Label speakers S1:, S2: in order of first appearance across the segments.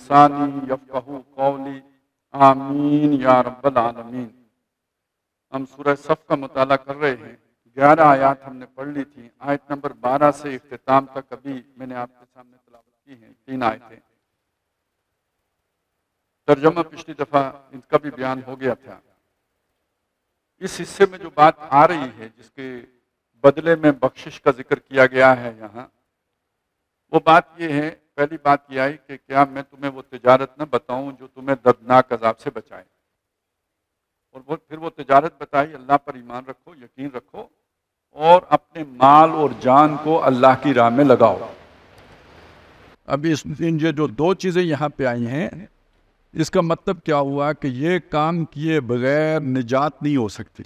S1: लिसानी कौली आमीन या रब्बल आलमीन हम सूरह सफ़ का मताल कर रहे हैं ग्यारह आयत हमने पढ़ ली थी आयत नंबर बारह से अख्ताम तक अभी मैंने आपके सामने तलावत की है तीन आयतें तर्जमा पिछली दफ़ा इनका भी बयान हो गया था इस हिस्से में जो बात आ रही है जिसके बदले में बख्शिश का जिक्र किया गया है यहाँ वो बात ये है पहली बात यह आई कि क्या मैं तुम्हें वो तजारत न बताऊं जो तुम्हें दर्दनाक अजाब से बचाए और वो फिर वो तजारत बताई अल्लाह पर ईमान रखो यकीन रखो और अपने माल और जान को अल्लाह की राह में लगाओ अभी इस ये जो दो चीज़ें यहाँ पे आई हैं इसका मतलब क्या हुआ कि ये काम किए बगैर निजात नहीं हो सकती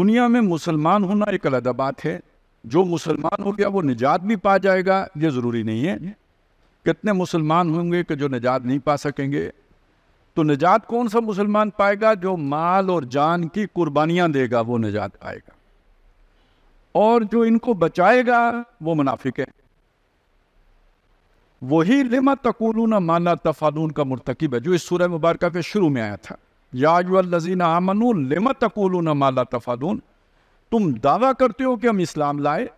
S1: दुनिया में मुसलमान होना एक अलग बात है जो मुसलमान हो गया वो निजात भी पा जाएगा ये ज़रूरी नहीं है कितने मुसलमान होंगे कि जो निजात नहीं पा सकेंगे तो निजात कौन सा मुसलमान पाएगा जो माल और जान की कुर्बानियां देगा वो निजात पाएगा और जो इनको बचाएगा वो मुनाफिक है वही लिमा ना माना तफालून का मुरतकब है जो इस सूर्य मुबारक के शुरू में आया था याजुअलजीन आमनू लिमा ना माला तफादून तुम दावा करते हो कि हम इस्लाम लाए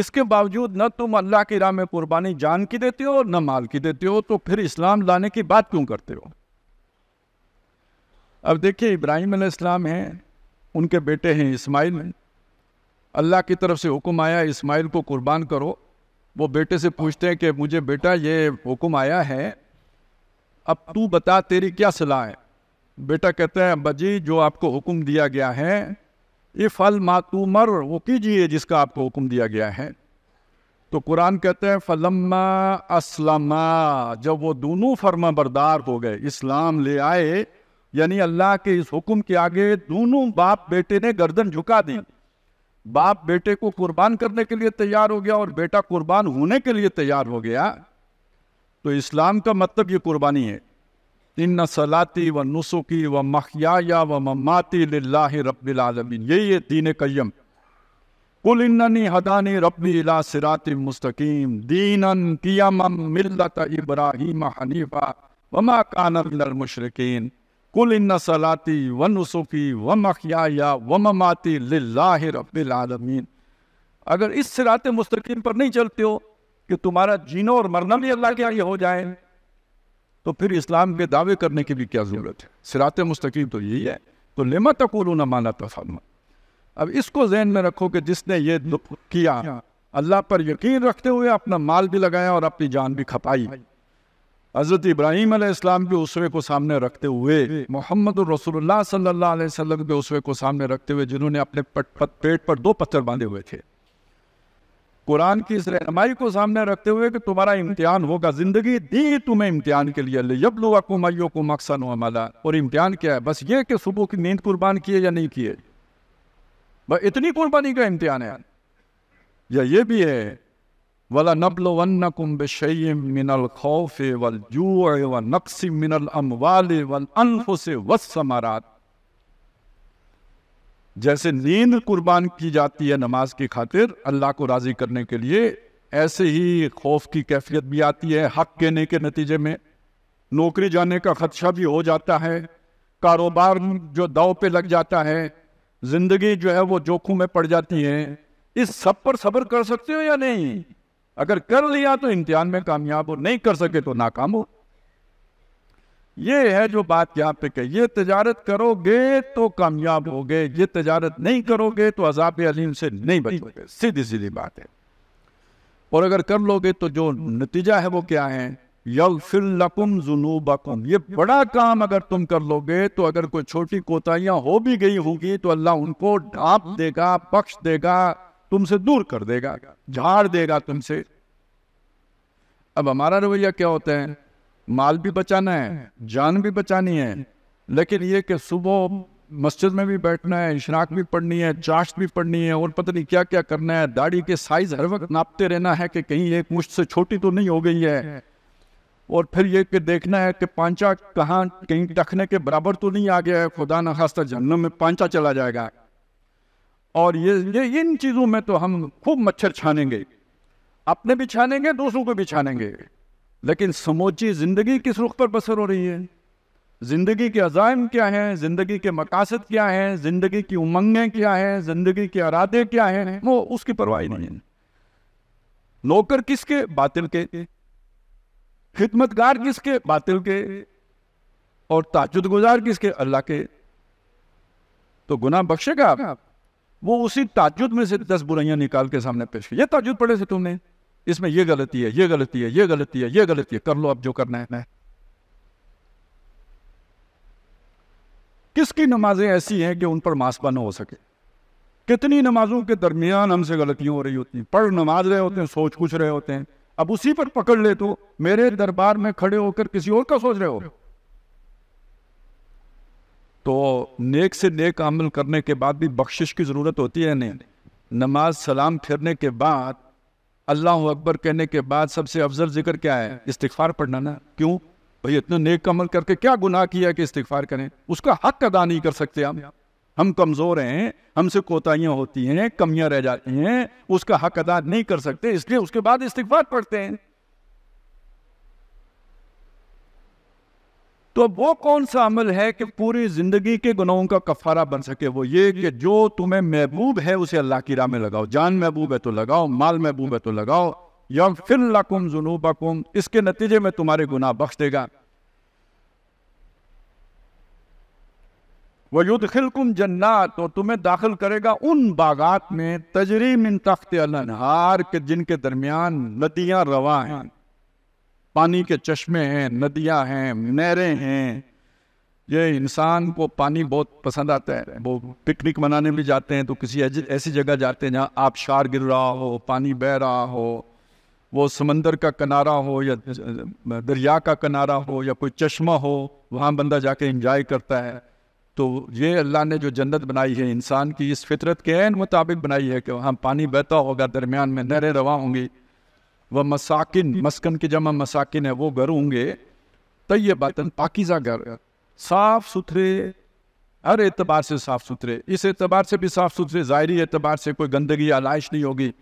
S1: इसके बावजूद न तुम अल्लाह की राह में कुर्बानी जान की देते हो न माल की देते हो तो फिर इस्लाम लाने की बात क्यों करते हो अब देखिए इब्राहिम इस्लाम हैं उनके बेटे हैं इस्माइल अल्लाह की तरफ से हुक्म आया इस्माइल को कुर्बान करो वो बेटे से पूछते हैं कि मुझे बेटा ये हुक्म आया है अब तू बता तेरी क्या सलाह है बेटा कहता है अब्बा जी जो आपको हुक्म दिया गया है ये फल मातूमर वो कीजिए जिसका आपको हुक्म दिया गया है तो कुरान कहते हैं फलम्मा असलमा जब वो दोनों फर्मा बरदार हो गए इस्लाम ले आए यानी अल्लाह के इस हुक्म के आगे दोनों बाप बेटे ने गर्दन झुका दी बाप बेटे को कुर्बान करने के लिए तैयार हो गया और बेटा कुर्बान होने के लिए तैयार हो गया तो इस्लाम का मतलब ये कुर्बानी है इन सलाती व नुसुकी व मखिया व ममाती लाह रबालमीन यही है दीन कयम कुल इन्नी हदानी रबी ला सिरात मुस्तकीम दीन कियम मिलत इब्राहिम हनीफा व मा कानल मुशरकिन कुल इन सलाती व नुसुकी व मखिया व ममाती लाह रबालमीन अगर इस सिरात मुस्तकीम पर नहीं चलते हो कि तुम्हारा जीनो और मरना भी अल्लाह के आगे हो जाए तो फिर इस्लाम के दावे करने की भी क्या ज़रूरत है सिरात मुस्तकीम तो यही है तो लेमा तकुल ना माना तफानुआ अब इसको जहन में रखो कि जिसने ये किया अल्लाह पर यकीन रखते हुए अपना माल भी लगाया और अपनी जान भी खपाई हज़रत इब्राहिम इस्लाम के उसवे को सामने रखते हुए मोहम्मद रसोल्ला सल्ला वसम के उसवे को सामने रखते हुए जिन्होंने अपने पेट पर दो पत्थर बांधे हुए थे कुरान की इस रहनमाई को सामने रखते हुए कि तुम्हारा इम्तिहान होगा जिंदगी दी तुम्हें इम्तिहान के लिए जब लोग आपको को मकसन हो हमारा और इम्तिहान क्या है बस ये कि सुबह की नींद कुर्बान किए या नहीं किए बस इतनी कुर्बानी का इम्तिहान है या ये भी है वला नबलो वन कुम मिनल खौफ वल जू व नक्स मिनल अम वाल वल अनफ से वस समारात जैसे नींद कुर्बान की जाती है नमाज की खातिर अल्लाह को राज़ी करने के लिए ऐसे ही खौफ की कैफियत भी आती है हक कहने के नतीजे में नौकरी जाने का खदशा भी हो जाता है कारोबार जो दाव पे लग जाता है ज़िंदगी जो है वो जोखों में पड़ जाती है इस सब पर सब्र कर सकते हो या नहीं अगर कर लिया तो इम्तिहान में कामयाब हो नहीं कर सके तो नाकाम हो ये है जो बात यहाँ पे कही ये तजारत करोगे तो कामयाब हो गए ये तजारत नहीं करोगे तो अजाब अलीम से नहीं बचोगे सीधी सीधी बात है और अगर कर लोगे तो जो नतीजा है वो क्या है यगफिरकुम जुनूबकुम ये बड़ा काम अगर तुम कर लोगे तो अगर कोई छोटी कोताहियां हो भी गई होगी तो अल्लाह उनको ढांप देगा पक्ष देगा तुमसे दूर कर देगा झाड़ देगा तुमसे अब हमारा रवैया क्या होता है माल भी बचाना है जान भी बचानी है लेकिन ये कि सुबह मस्जिद में भी बैठना है इशराक भी पढ़नी है चाश्त भी पढ़नी है और पता नहीं क्या क्या करना है दाढ़ी के साइज हर वक्त नापते रहना है कि कहीं एक मुश्त से छोटी तो नहीं हो गई है और फिर ये कि देखना है कि पांचा कहाँ कहीं टखने के बराबर तो नहीं आ गया है खुदा न खास्ता जहनम में पांचा चला जाएगा और ये ये इन चीज़ों में तो हम खूब मच्छर छानेंगे अपने भी छानेंगे दूसरों को भी छानेंगे लेकिन समूची ज़िंदगी किस रुख पर बसर हो रही है ज़िंदगी के अजायम क्या हैं ज़िंदगी के मकासद क्या हैं ज़िंदगी की उमंगें क्या हैं ज़िंदगी के अरादे क्या हैं वो उसकी परवाही नहीं है नौकर किसके बातिल के खिदमतगार किसके बातिल के और ताजुद गुजार किसके अल्लाह के तो गुनाह बख्शेगा आप वो उसी ताजुद में से दस बुराइयां निकाल के सामने पेश की ये ताजुद पढ़े से तुमने इसमें यह गलती है ये गलती है ये गलती है ये गलती है कर लो अब जो करना है किसकी नमाजें ऐसी हैं कि उन पर मासपा न हो सके कितनी नमाजों के दरमियान हमसे गलतियां हो रही होती हैं पढ़ नमाज रहे होते हैं सोच कुछ रहे होते हैं अब उसी पर पकड़ ले तो मेरे दरबार में खड़े होकर किसी और का सोच रहे हो तो नेक से नेक अमल करने के बाद भी बख्शिश की ज़रूरत होती है नहीं नमाज सलाम फिरने के बाद अल्लाह अकबर कहने के बाद सबसे अफजल जिक्र क्या है इस्तफार पढ़ना ना क्यों भाई इतना नेक अमल करके क्या गुनाह किया कि इस्तफार करें उसका हक अदा नहीं कर सकते हम हम कमज़ोर हैं हमसे कोताहियां होती हैं कमियां रह जाती हैं उसका हक अदा नहीं कर सकते इसलिए उसके बाद इस्तफार पढ़ते हैं तो वो कौन सा अमल है कि पूरी जिंदगी के गुनाहों का कफारा बन सके वो ये कि जो तुम्हें महबूब है उसे अल्लाह की राह में लगाओ जान महबूब है तो लगाओ माल महबूब है तो लगाओ या फिर लकुम अकुम इसके नतीजे में तुम्हारे गुनाह बख्श देगा वह खिलकुम जन्नात तो तुम्हें दाखिल करेगा उन बागात में तजरीम इन तख्त अनहार के जिनके दरमियान नदियां रवा हैं पानी के चश्मे हैं नदियाँ हैं नहरें हैं ये इंसान को पानी बहुत पसंद आता है वो पिकनिक मनाने भी जाते हैं तो किसी ऐसी जगह जाते हैं जहाँ आबशार गिर रहा हो पानी बह रहा हो वो समंदर का किनारा हो या दरिया का किनारा हो या कोई चश्मा हो वहाँ बंदा जाके इंजॉय करता है तो ये अल्लाह ने जो जन्नत बनाई है इंसान की इस फितरत के मुताबिक बनाई है कि वहाँ पानी बहता होगा दरमियान में नहरें रवा होंगी वह मसाकिन मस्कन के जमा मसाकिन है वो घर होंगे तयबातन पाकिजा घर साफ सुथरे हर एतबार से साफ सुथरे इस एतबार से भी साफ सुथरे ज़ाहरी एतबार से कोई गंदगी आलाइश नहीं होगी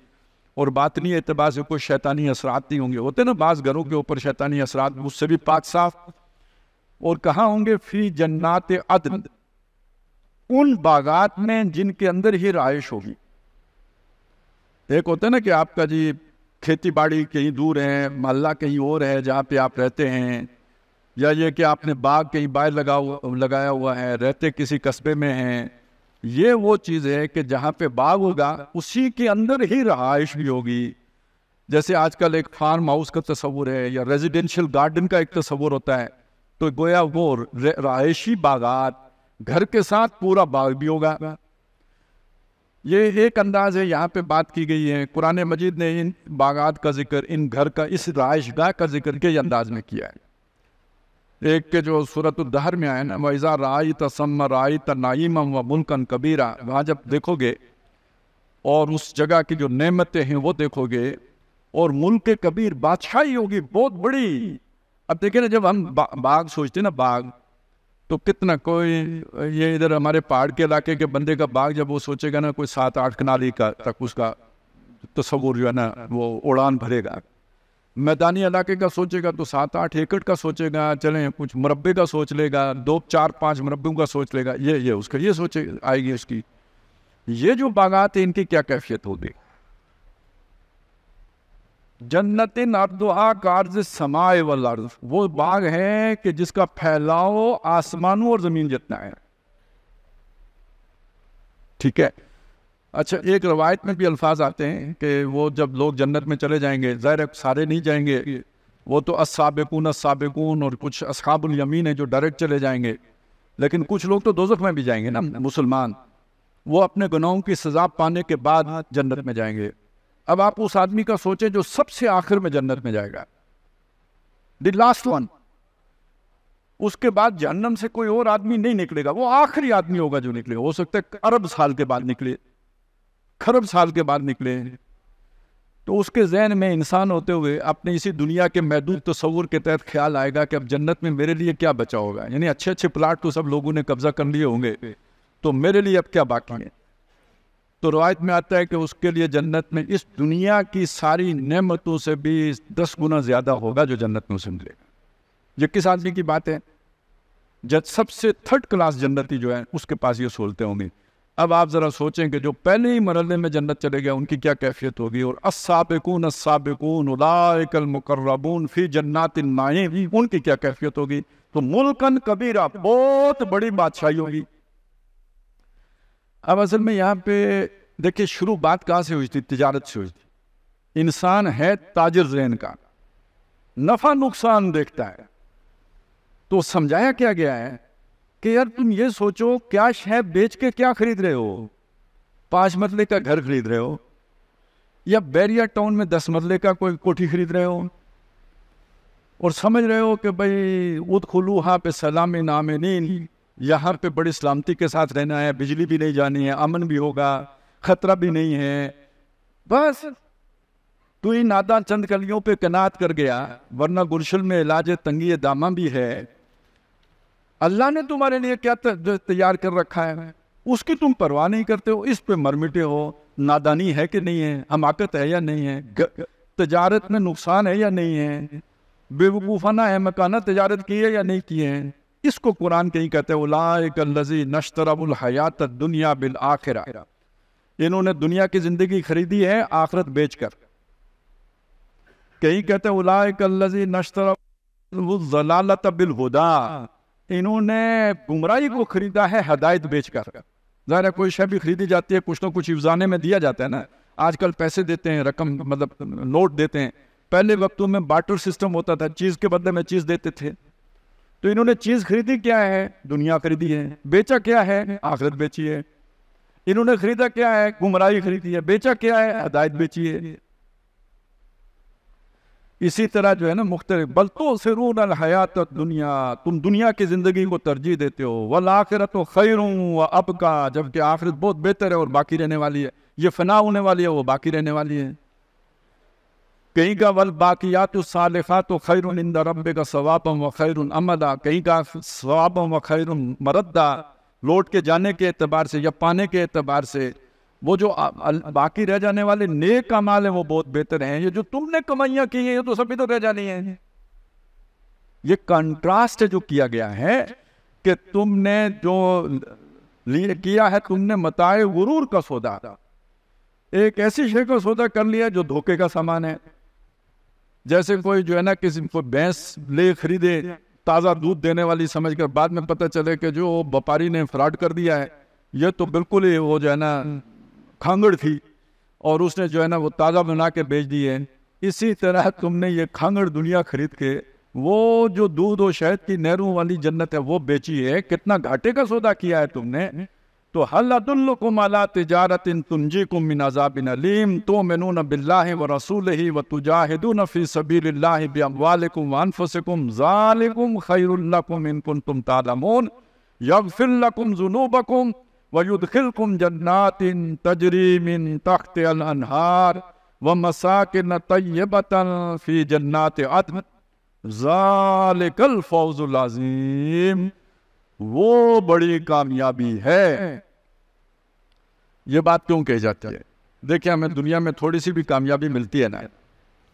S1: और बातनी एतबार से कोई शैतानी असरात नहीं होंगे होते ना बास घरों के ऊपर शैतानी असरात उससे भी पाक साफ और कहाँ होंगे फी जन्नात अदन उन बागात में जिनके अंदर ही रहाइश होगी एक होता है ना कि आपका जी खेती बाड़ी कहीं दूर है महल्ला कहीं और है जहाँ पे आप रहते हैं या ये कि आपने बाग कहीं बाहर लगा हुआ लगाया हुआ है रहते किसी कस्बे में हैं ये वो चीज़ है कि जहाँ पे बाग होगा उसी के अंदर ही रहाइश भी होगी जैसे आजकल एक फार्म हाउस का तस्वूर है या रेजिडेंशियल गार्डन का एक तस्वूर होता है तो गोया वो रहायशी बागात घर के साथ पूरा बाग भी होगा ये एक अंदाज है यहाँ पे बात की गई है कुरान मजीद ने इन बागात का जिक्र इन घर का इस गाह का जिक्र के अंदाज में किया है एक के जो सूरत दहर में आए ना वैज़ा राय तसम राय तनाइम व मुल्कन कबीरा वहाँ जब देखोगे और उस जगह की जो नेमतें हैं वो देखोगे और मुल्क कबीर बादशाही होगी बहुत बड़ी अब देखिए ना जब हम बा, बाग सोचते ना बाग तो कितना कोई ये इधर हमारे पहाड़ के इलाके के बंदे का बाग जब वो सोचेगा ना कोई सात आठ कनाली का तक उसका तस्वूर तो जो है ना वो उड़ान भरेगा मैदानी इलाके का सोचेगा तो सात आठ एकड़ का सोचेगा चले कुछ मुरबे का सोच लेगा दो चार पाँच मुरबों का सोच लेगा ये ये उसका ये सोचे आएगी उसकी ये जो बागात है इनकी क्या कैफियत होगी जन्नत नातुहा कार्ज समाय वर्द वो बाग है कि जिसका फैलाव आसमानों और जमीन जितना है ठीक है अच्छा एक रवायत में भी अल्फाज आते हैं कि वो जब लोग जन्नत में चले जाएंगे ज़हर सारे नहीं जाएंगे वो तो असाबिकून असाबिकून और कुछ असाबुल यमीन है जो डायरेक्ट चले जाएंगे लेकिन कुछ लोग तो दोजख में भी जाएंगे ना मुसलमान वो अपने गुनाहों की सजा पाने के बाद जन्नत में जाएंगे अब आप उस आदमी का सोचें जो सबसे आखिर में जन्नत में जाएगा द लास्ट वन उसके बाद जहन्नम से कोई और आदमी नहीं निकलेगा वो आखिरी आदमी होगा जो निकले हो सकता है अरब साल के बाद निकले खरब साल के बाद निकले तो उसके जहन में इंसान होते हुए अपने इसी दुनिया के महदूद तस्वूर के तहत ख्याल आएगा कि अब जन्नत में मेरे लिए क्या बचा होगा यानी अच्छे अच्छे प्लाट तो सब लोगों ने कब्जा कर लिए होंगे तो मेरे लिए अब क्या बाकी है तो रवायत में आता है कि उसके लिए जन्नत में इस दुनिया की सारी नमतों से भी दस गुना ज़्यादा होगा जो जन्नत में उसे मिलेगा ये किस आदमी की बात है जब सबसे थर्ड क्लास जन्नती जो है उसके पास ये सोलते होंगे अब आप ज़रा सोचें कि जो पहले ही मरल में जन्नत चले गए उनकी क्या कैफियत होगी और असाबिकून असाबिकून उलाकल मुकर्रबून फ़ी जन्नात नाइम उनकी क्या कैफियत होगी तो मुल्कन कबीरा बहुत बड़ी बादशाही होगी अब असल में यहाँ पे देखिए शुरू बात कहाँ से हुई थी तजारत से हुई थी इंसान है ताजर जहन का नफ़ा नुकसान देखता है तो समझाया क्या गया है कि यार तुम ये सोचो क्या है बेच के क्या खरीद रहे हो पाँच मरले का घर खरीद रहे हो या बैरिया टाउन में दस मरले का कोई कोठी खरीद रहे हो और समझ रहे हो कि भाई उद हाँ पे सलाम नाम नहीं यहाँ पे बड़ी सलामती के साथ रहना है बिजली भी नहीं जानी है अमन भी होगा खतरा भी नहीं है बस तू ही नादान चंद कलियों पे कनात कर गया वरना गुलशन में इलाज तंगी दामा भी है अल्लाह ने तुम्हारे लिए क्या तैयार कर रखा है उसकी तुम परवाह नहीं करते हो इस पे मरमिटे हो नादानी है कि नहीं है हमाकत है या नहीं है तजारत में नुकसान है या नहीं है बेवकूफाना है मकाना तजारत की है या नहीं की है इसको कुरान कहीं कहते उलाजी नशतरबुल हयात दुनिया बिल आखिर इन्होंने दुनिया की ज़िंदगी खरीदी है आखरत बेचकर कहीं कहते उलाजी जलालत बिल हुदा इन्होंने गुमराही को खरीदा है हदायत बेचकर ज़ाहिर कोई शह भी खरीदी जाती है कुछ ना कुछ इफ्जाने में दिया जाता है ना आजकल पैसे देते हैं रकम मतलब नोट देते हैं पहले वक्तों में बाटर सिस्टम होता था चीज़ के बदले में चीज़ देते थे तो इन्होंने चीज खरीदी क्या है दुनिया खरीदी है बेचा क्या है आखिरत बेची है इन्होंने खरीदा क्या है गुमराही खरीदी है बेचा क्या है हदायत बेची है इसी तरह जो है ना मुख्तलिफ बल तो सिरून हयात दुनिया तुम दुनिया की ज़िंदगी को तरजीह देते हो वल आखिरत तो खैर व अब का जबकि आखिरत बहुत बेहतर है और बाकी रहने वाली है ये फना होने वाली है वो बाकी रहने वाली है कहीं का वल तो साल तो खैर रब्बे का स्वाब व खैर अमदा कहीं का स्वाब व खैर मरदा लौट के जाने के अतबार से या पाने के अतबार से वो जो बाकी रह जाने वाले नेक कमाल हैं वो बहुत बेहतर हैं ये जो तुमने कमाइयाँ की हैं ये तो सभी तो रह जानी हैं ये कंट्रास्ट जो किया गया है कि तुमने जो किया है तुमने मताए गुरूर का सौदा एक ऐसी शेख का सौदा कर लिया जो धोखे का सामान है जैसे कोई जो है ना किसी को भैंस ले खरीदे ताज़ा दूध देने वाली समझ कर बाद में पता चले कि जो व्यापारी ने फ्रॉड कर दिया है ये तो बिल्कुल ही वो जो है ना खांगड़ थी और उसने जो है ना वो ताज़ा बना के बेच दिए है इसी तरह तुमने ये खांगड़ दुनिया खरीद के वो जो दूध और शहद की नहरों वाली जन्नत है वो बेची है कितना घाटे का सौदा किया है तुमने तो हल्ला तजारत तुंजी कुम मिनाजाबिन अलीम तो बिल्ला व रसूल ही व तुजाहिदून फ़ी सबील इनकुन तुम जुनूबकुम तख्त अनहार व मसाकिन तयबतन फ़ी जन्नात अदन फौज़ुल अज़ीम वो बड़ी कामयाबी है ये बात क्यों कही जाती है देखिए हमें दुनिया में थोड़ी सी भी कामयाबी मिलती है ना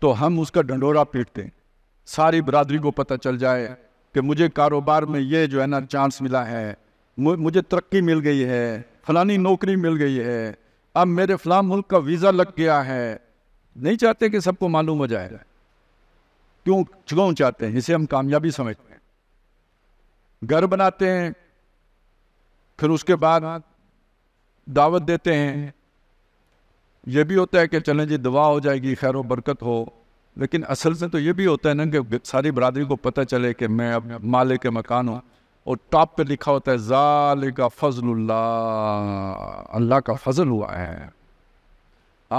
S1: तो हम उसका डंडोरा पीटते हैं सारी बरादरी को पता चल जाए कि मुझे कारोबार में ये जो है ना चांस मिला है मुझे तरक्की मिल गई है फलानी नौकरी मिल गई है अब मेरे फलाम मुल्क का वीज़ा लग गया है नहीं चाहते कि सबको मालूम हो जाएगा क्यों क्यों चाहते हैं इसे हम कामयाबी समझते हैं घर बनाते हैं फिर उसके बाद दावत देते हैं यह भी होता है कि चलें जी दवा हो जाएगी खैर बरकत हो लेकिन असल से तो ये भी होता है ना कि सारी बरदरी को पता चले कि मैं अब माले के मकान हूँ और टॉप पे लिखा होता है जाल का फजल अल्लाह का फजल हुआ है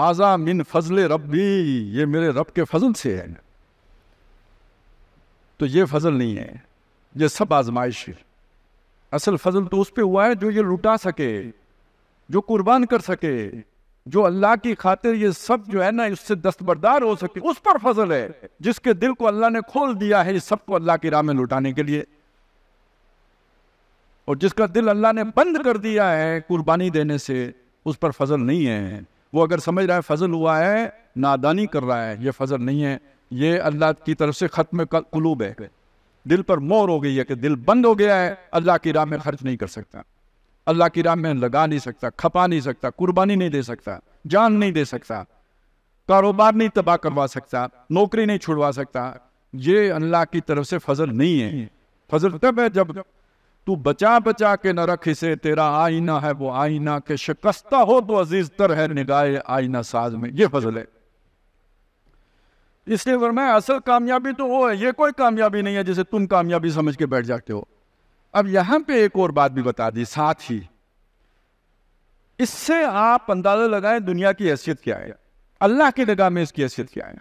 S1: आज़ा मिन फजल भी ये मेरे रब के फजल से है तो ये फजल नहीं है ये सब आजमाइश असल फजल तो उस पर हुआ है जो ये लुटा सके जो कुर्बान कर सके जो अल्लाह की खातिर ये सब जो है ना इससे दस्तबरदार हो सके उस पर फजल है जिसके दिल को अल्लाह ने खोल दिया है इस सबको अल्लाह की राह में लुटाने के लिए और जिसका दिल अल्लाह ने बंद कर दिया है कुर्बानी देने से उस पर फजल नहीं है वो अगर समझ रहा है फजल हुआ है नादानी कर रहा है ये फजल नहीं है ये अल्लाह की तरफ से ख़त्म कलूब है दिल पर मोर हो गई है कि दिल बंद हो गया है अल्लाह की राह में खर्च नहीं कर सकता अल्लाह की राह में लगा नहीं सकता खपा नहीं सकता कुर्बानी नहीं दे सकता जान नहीं दे सकता कारोबार नहीं तबाह करवा सकता नौकरी नहीं छुड़वा सकता ये अल्लाह की तरफ से फजल नहीं है फजल तब है जब तू बचा बचा के न रख इसे तेरा आईना है वो आईना के शिकस्ता हो तो अजीज तर है निगाह आईना साज में ये फजल है इसलिए मैं असल कामयाबी तो वो है ये कोई कामयाबी नहीं है जिसे तुम कामयाबी समझ के बैठ जाते हो अब यहां पे एक और बात भी बता दी साथ ही इससे आप अंदाजा लगाए दुनिया की हैसियत क्या है अल्लाह की निगाह में इसकी हैसियत क्या है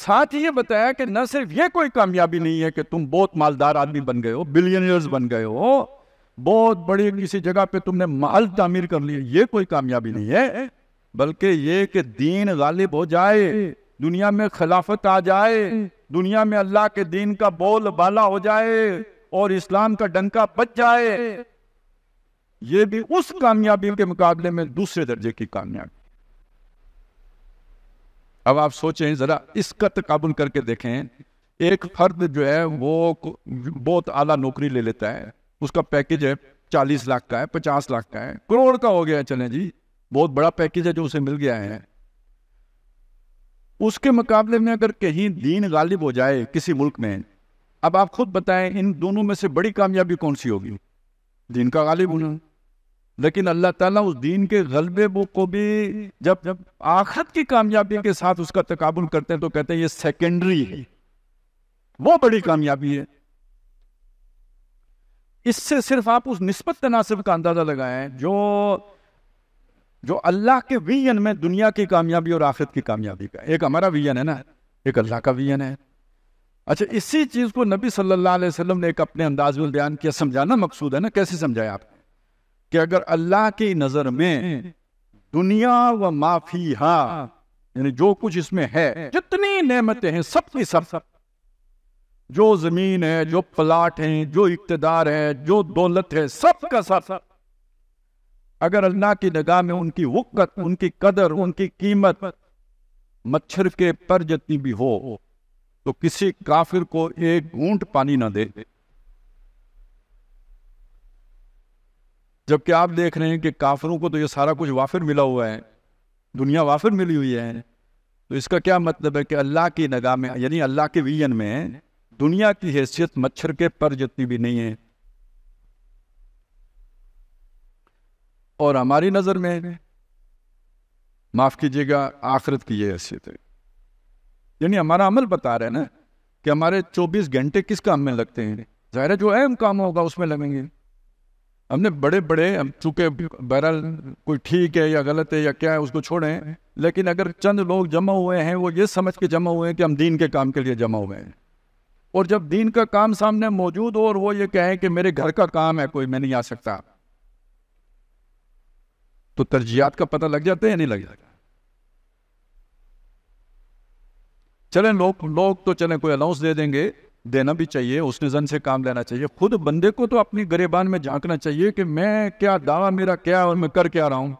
S1: साथ ही ये बताया कि न सिर्फ ये कोई कामयाबी नहीं है कि तुम बहुत मालदार आदमी बन गए हो बिलियनियर्स बन गए हो बहुत बड़ी किसी जगह पे तुमने माल तामीर कर लिया ये कोई कामयाबी नहीं है बल्कि ये कि दीन गालिब हो जाए दुनिया में खिलाफत आ जाए दुनिया में अल्लाह के दीन का बोल बाला हो जाए और इस्लाम का डंका बच जाए यह भी उस कामयाबी के मुकाबले में दूसरे दर्जे की कामयाबी अब आप सोचें जरा इसका तकबुल करके देखें एक फर्द जो है वो बहुत आला नौकरी ले लेता है उसका पैकेज है चालीस लाख का है पचास लाख का है करोड़ का हो गया है चले जी बहुत बड़ा पैकेज है जो उसे मिल गया है उसके मुकाबले में अगर कहीं दीन गालिब हो जाए किसी मुल्क में अब आप खुद बताएं इन दोनों में से बड़ी कामयाबी कौन सी होगी दीन का गालिब होना लेकिन अल्लाह ताला उस दीन के गलबे को भी जब जब आखत की कामयाबी के साथ उसका तकाबुल करते हैं तो कहते हैं ये सेकेंडरी है वो बड़ी कामयाबी है इससे सिर्फ आप उस नस्बत तनासिब का अंदाज़ा लगाएं जो जो अल्लाह के विजन में दुनिया की कामयाबी और आखिरत की कामयाबी का एक हमारा विजन है ना एक अल्लाह का विजन है अच्छा इसी चीज़ को नबी सल्लल्लाहु अलैहि वसल्लम ने एक अपने अंदाज में बयान किया समझाना मकसूद है ना कैसे समझाया आपने कि अगर अल्लाह की नज़र में दुनिया व माफी हा यानी जो कुछ इसमें है जितनी नेमतें हैं सब की सब सब जो जमीन है जो प्लाट है जो इकतदार है जो दौलत है सब का सब सब अगर अल्लाह की निगाह में उनकी वक्त उनकी कदर उनकी कीमत मच्छर के पर जितनी भी हो तो किसी काफिर को एक घूंट पानी ना दे जबकि आप देख रहे हैं कि काफिरों को तो ये सारा कुछ वाफिर मिला हुआ है दुनिया वाफिर मिली हुई है तो इसका क्या मतलब है कि अल्लाह की नगाह में यानी अल्लाह के विजन में दुनिया की हैसियत मच्छर के पर जितनी भी नहीं है और हमारी नज़र में माफ़ कीजिएगा आखिरत की यह हैसियत है यानी हमारा अमल बता रहे हैं ना कि हमारे 24 घंटे किस काम में लगते हैं ज़ाहिर जो अहम काम होगा उसमें लगेंगे हमने बड़े बड़े हम चूँकि बहरहाल कोई ठीक है या गलत है या क्या है उसको छोड़ें लेकिन अगर चंद लोग जमा हुए हैं वो ये समझ के जमा हुए हैं कि हम दीन के काम के लिए जमा हुए हैं और जब दीन का काम सामने मौजूद हो और वो ये कहें कि मेरे घर का काम है कोई मैं नहीं आ सकता तो तरजियात का पता लग जाता है या नहीं लग जाता चले लोग लोग तो चले कोई अलाउंस दे देंगे देना भी चाहिए उसने जन से काम लेना चाहिए खुद बंदे को तो अपनी गरीबान में झांकना चाहिए कि मैं क्या दावा मेरा क्या और मैं कर क्या रहा हूं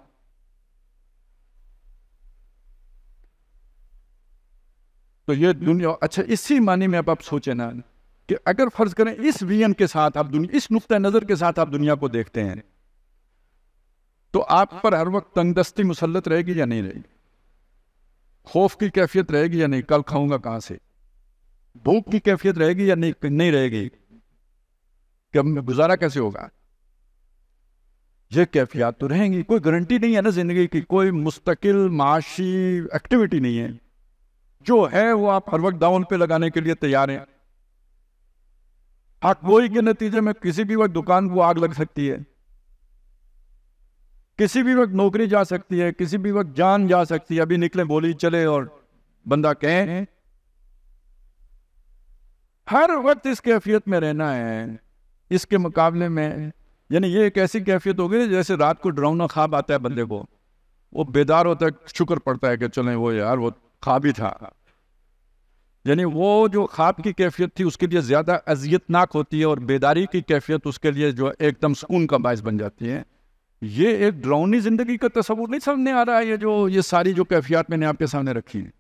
S1: तो ये दुनिया अच्छा इसी मानी में अब आप सोचे ना कि अगर फर्ज करें इस विजन के साथ आप दुनिया इस नुकता नजर के साथ आप दुनिया को देखते हैं तो आप पर हर वक्त तंगदस्ती मुसलत रहेगी या नहीं रहेगी खौफ की कैफियत रहेगी या नहीं कल खाऊंगा कहाँ से भूख की कैफियत रहेगी या नहीं नहीं रहेगी गुजारा कैसे होगा ये कैफियात तो रहेंगी कोई गारंटी नहीं है ना जिंदगी की कोई मुस्तकिल माशी एक्टिविटी नहीं है जो है वो आप हर वक्त दावन पे लगाने के लिए तैयार हैं आग गोई के नतीजे में किसी भी वक्त दुकान को आग लग सकती है किसी भी वक्त नौकरी जा सकती है किसी भी वक्त जान जा सकती है अभी निकले बोली चले और बंदा कहे हर वक्त इस कैफियत में रहना है इसके मुकाबले में यानी ये एक ऐसी कैफियत हो गई जैसे रात को डरावना ख्वाब आता है बंदे को वो बेदार होता है शुक्र पड़ता है कि चले वो यार वो ख्वाब ही था यानी वो जो ख्वाब की कैफियत थी उसके लिए ज़्यादा अजियतनाक होती है और बेदारी की कैफियत उसके लिए जो एकदम सुकून का बायस बन जाती है ये एक ड्राउनी जिंदगी का तस्वूर नहीं सामने आ रहा है ये जो ये सारी जो कैफियत मैंने आपके सामने रखी है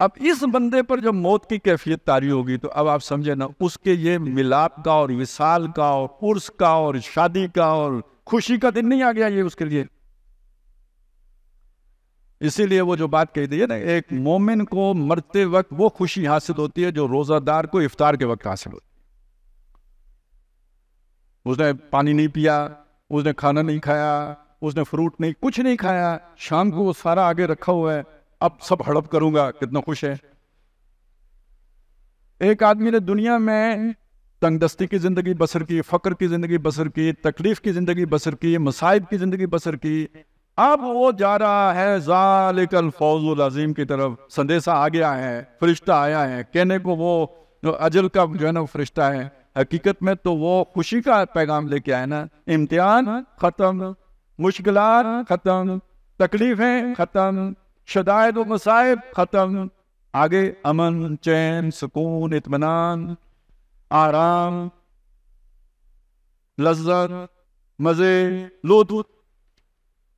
S1: अब इस बंदे पर जब मौत की कैफियत तारी होगी तो अब आप समझे ना उसके ये मिलाप का और विशाल का और उर्स का और शादी का और खुशी का दिन नहीं आ गया ये उसके लिए इसीलिए वो जो बात कही थी ना एक मोमिन को मरते वक्त वो खुशी हासिल होती है जो रोज़ादार को इफ्तार के वक्त हासिल होती है उसने पानी नहीं पिया उसने खाना नहीं खाया उसने फ्रूट नहीं कुछ नहीं खाया शाम को वो सारा आगे रखा हुआ है अब सब हड़प करूंगा कितना खुश है एक आदमी ने दुनिया में तंगदस्ती की ज़िंदगी बसर की फकर की ज़िंदगी बसर की तकलीफ़ की ज़िंदगी बसर की मसाइब की ज़िंदगी बसर की अब वो जा रहा है जालिकल फौजुल अजीम की तरफ संदेशा आ गया है फरिश्ता आया है कहने को वो अजल का जो है ना फरिश्ता है हकीकत में तो वो खुशी का पैगाम लेके आए ना इम्तिहान ख़त्म मुश्किल ख़त्म तकलीफ़ें ख़त्म शदायद व मसाइब ख़त्म आगे अमन चैन सुकून इतमान आराम लज्जत मज़े लोत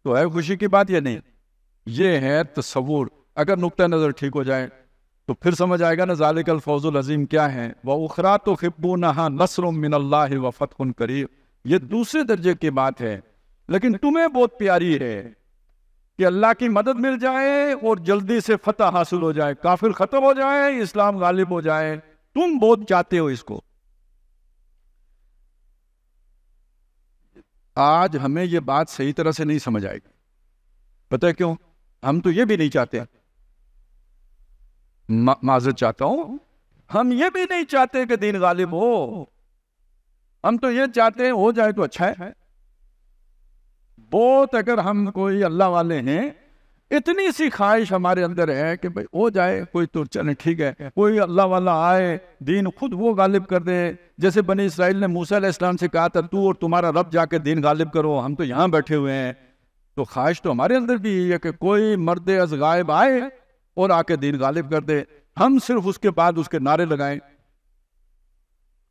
S1: तो है खुशी की बात या नहीं ये है तस्वूर अगर नुकता नज़र ठीक हो जाए तो फिर समझ आएगा ना जालिकल फौजुल अजीम क्या है वह उखरा तो हिब्बू नहा नसर मिनल्ला व फ़तुन करीब ये दूसरे दर्जे की बात है लेकिन तुम्हें बहुत प्यारी है कि अल्लाह की मदद मिल जाए और जल्दी से फतह हासिल हो जाए काफिर ख़त्म हो जाए इस्लाम गालिब हो जाए तुम बहुत चाहते हो इसको आज हमें यह बात सही तरह से नहीं समझ आएगी पता है क्यों हम तो ये भी नहीं चाहते माजर चाहता हूं हम ये भी नहीं चाहते कि दीन गालिब हो हम तो ये चाहते हैं हो जाए तो अच्छा है बहुत अगर हम कोई अल्लाह वाले हैं इतनी सी ख्वाहिश हमारे अंदर है कि भाई हो जाए कोई तो चले ठीक है कोई अल्लाह वाला आए दीन खुद वो गालिब कर दे जैसे बनी इसराइल ने मूसा इस्लाम से कहा था तू और तुम्हारा रब जाके दीन गालिब करो हम तो यहां बैठे हुए हैं तो ख्वाहिश तो हमारे अंदर भी यही है कि कोई मर्द गायब आए और आके दीन गालिब कर दे हम सिर्फ उसके बाद उसके नारे लगाएं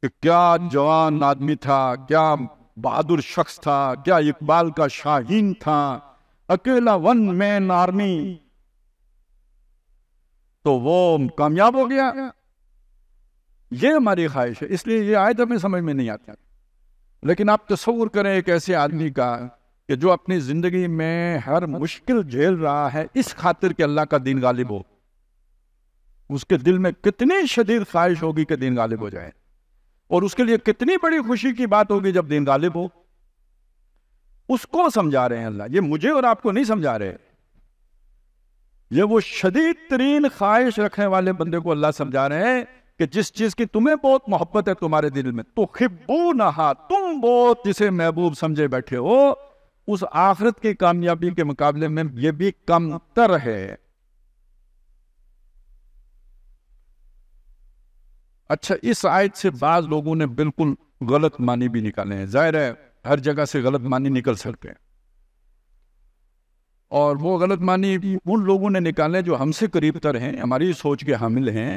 S1: कि क्या जवान आदमी था क्या बहादुर शख्स था क्या इकबाल का शाहीन था अकेला वन मैन आर्मी तो वो कामयाब हो गया ये हमारी ख्वाहिश है इसलिए ये आयत हमें समझ में नहीं आती लेकिन आप तस्वूर करें एक ऐसे आदमी का कि जो अपनी ज़िंदगी में हर मुश्किल झेल रहा है इस खातिर के अल्लाह का दीन गालिब हो उसके दिल में कितनी शदीद ख्वाहिश होगी कि दीन गालिब हो जाए और उसके लिए कितनी बड़ी खुशी की बात होगी जब दीन गालिब हो उसको समझा रहे हैं अल्लाह ये मुझे और आपको नहीं समझा रहे ये वो शदीद तरीन ख्वाहिश रखने वाले बंदे को अल्लाह समझा रहे हैं कि जिस चीज की तुम्हें बहुत मोहब्बत है तुम्हारे दिल में तो खिबू नहा तुम बहुत जिसे महबूब समझे बैठे हो उस आखिरत की कामयाबी के मुकाबले में ये भी कम हाँ। तर है अच्छा इस आयत से बाज लोगों ने बिल्कुल गलत मानी भी निकाले हैं जाहिर है हर जगह से गलत मानी निकल सकते हैं और वो गलत मानी उन लोगों ने निकाले जो हमसे करीब तर हैं हमारी सोच के हामिल हैं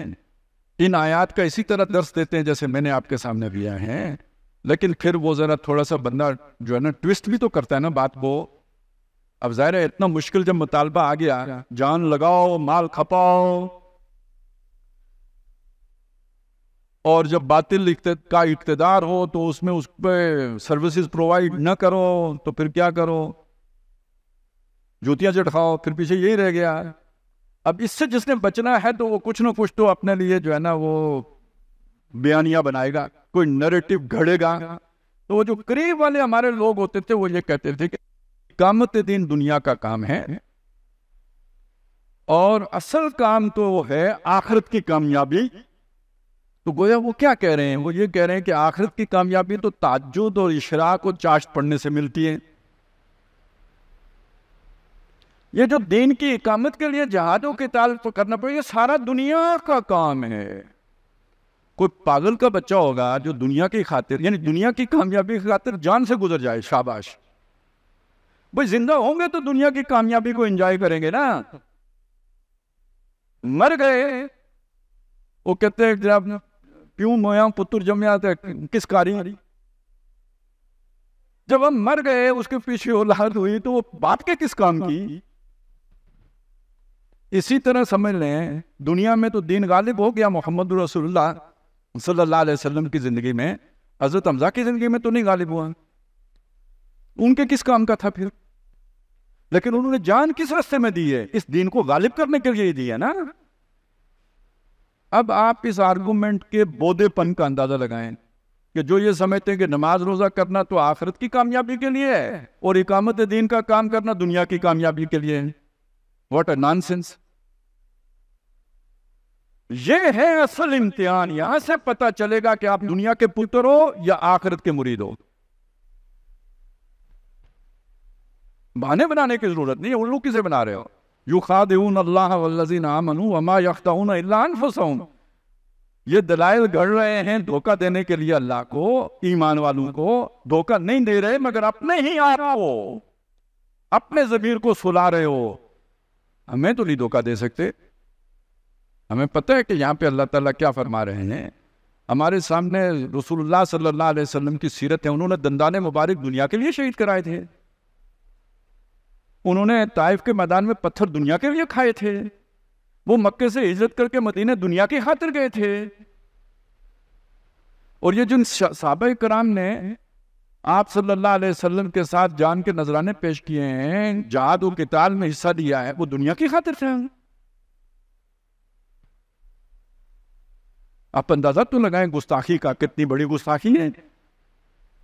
S1: इन आयात का इसी तरह दर्श देते हैं जैसे मैंने आपके सामने दिया है लेकिन फिर वो ज़रा थोड़ा सा बंदा जो है ना ट्विस्ट भी तो करता है ना बात को अब ज़ाहिर है इतना मुश्किल जब मुतालबा आ गया जान लगाओ माल खपाओ और जब बातिल का इकतदार हो तो उसमें उस पर सर्विसेज प्रोवाइड ना करो तो फिर क्या करो जूतियां चटखाओ फिर पीछे यही रह गया अब इससे जिसने बचना है तो वो कुछ ना कुछ तो अपने लिए जो है ना वो बयानिया बनाएगा कोई नरेटिव घड़ेगा तो वो जो करीब वाले हमारे लोग होते थे वो ये कहते थे कि कामत दिन दुनिया का काम है और असल काम तो वो है आखिरत की कामयाबी तो गोया वो क्या कह रहे हैं वो ये कह रहे हैं कि आखिरत की कामयाबी तो ताजुद और इशरा को चाश पढ़ने से मिलती है ये जो दीन की इकामत के लिए जहाजों के ताल पर करना पड़े ये सारा दुनिया का काम है कोई पागल का बच्चा होगा जो दुनिया की खातिर यानी दुनिया की कामयाबी की खातिर जान से गुजर जाए शाबाश भाई जिंदा होंगे तो दुनिया की कामयाबी को एंजॉय करेंगे ना मर गए वो कहते हैं प्यू मोया पुत्र जमया थे किस कारी जब हम मर गए उसके पीछे औलाद हुई तो वो बात के किस काम की इसी तरह समझ लें दुनिया में तो दीन गालिब हो गया मोहम्मद रसुल्ला सल्लल्लाहु अलैहि वसल्लम की ज़िंदगी में हज़रत हमजा की ज़िंदगी में तो नहीं गालिब हुआ उनके किस काम का था फिर लेकिन उन्होंने जान किस रस्ते में दी है इस दीन को गालिब करने के लिए दी है ना अब आप इस आर्गूमेंट के बोधेपन का अंदाज़ा लगाएं कि जो ये समझते हैं कि नमाज रोज़ा करना तो आखिरत की कामयाबी के लिए है और इकामत दीन का काम करना दुनिया की कामयाबी के लिए है वॉट अ सेंस ये है असल इम्तिहान यहां से पता चलेगा कि आप दुनिया के पुत्र हो या आखिरत के मुरीद हो बहाने बनाने की जरूरत नहीं उल्लू किसे बना रहे हो यू खादून अल्लाह ये दलाइल गढ़ रहे हैं धोखा देने के लिए अल्लाह को ईमान वालों को धोखा नहीं दे रहे मगर अपने ही आ रहा हो अपने जमीर को सुला रहे हो हमें तो नहीं धोखा दे सकते हमें पता है कि यहाँ पे अल्लाह ताला क्या फरमा रहे हैं हमारे सामने रसूलुल्लाह सल्लल्लाहु अलैहि वसल्लम की सीरत है उन्होंने दंदाने मुबारक दुनिया के लिए शहीद कराए थे उन्होंने ताइफ के मैदान में पत्थर दुनिया के लिए खाए थे वो मक्के से हिजरत करके मदीने दुनिया के खातिर गए थे और ये जिन साहब कराम ने आप सल्लल्लाहु अलैहि वसल्लम के साथ जान के नजराने पेश किए हैं जहाद व किताल में हिस्सा लिया है वो दुनिया की खातिर थे आप अंदाज़ा तो लगाएं गुस्ताखी का कितनी बड़ी गुस्ताखी है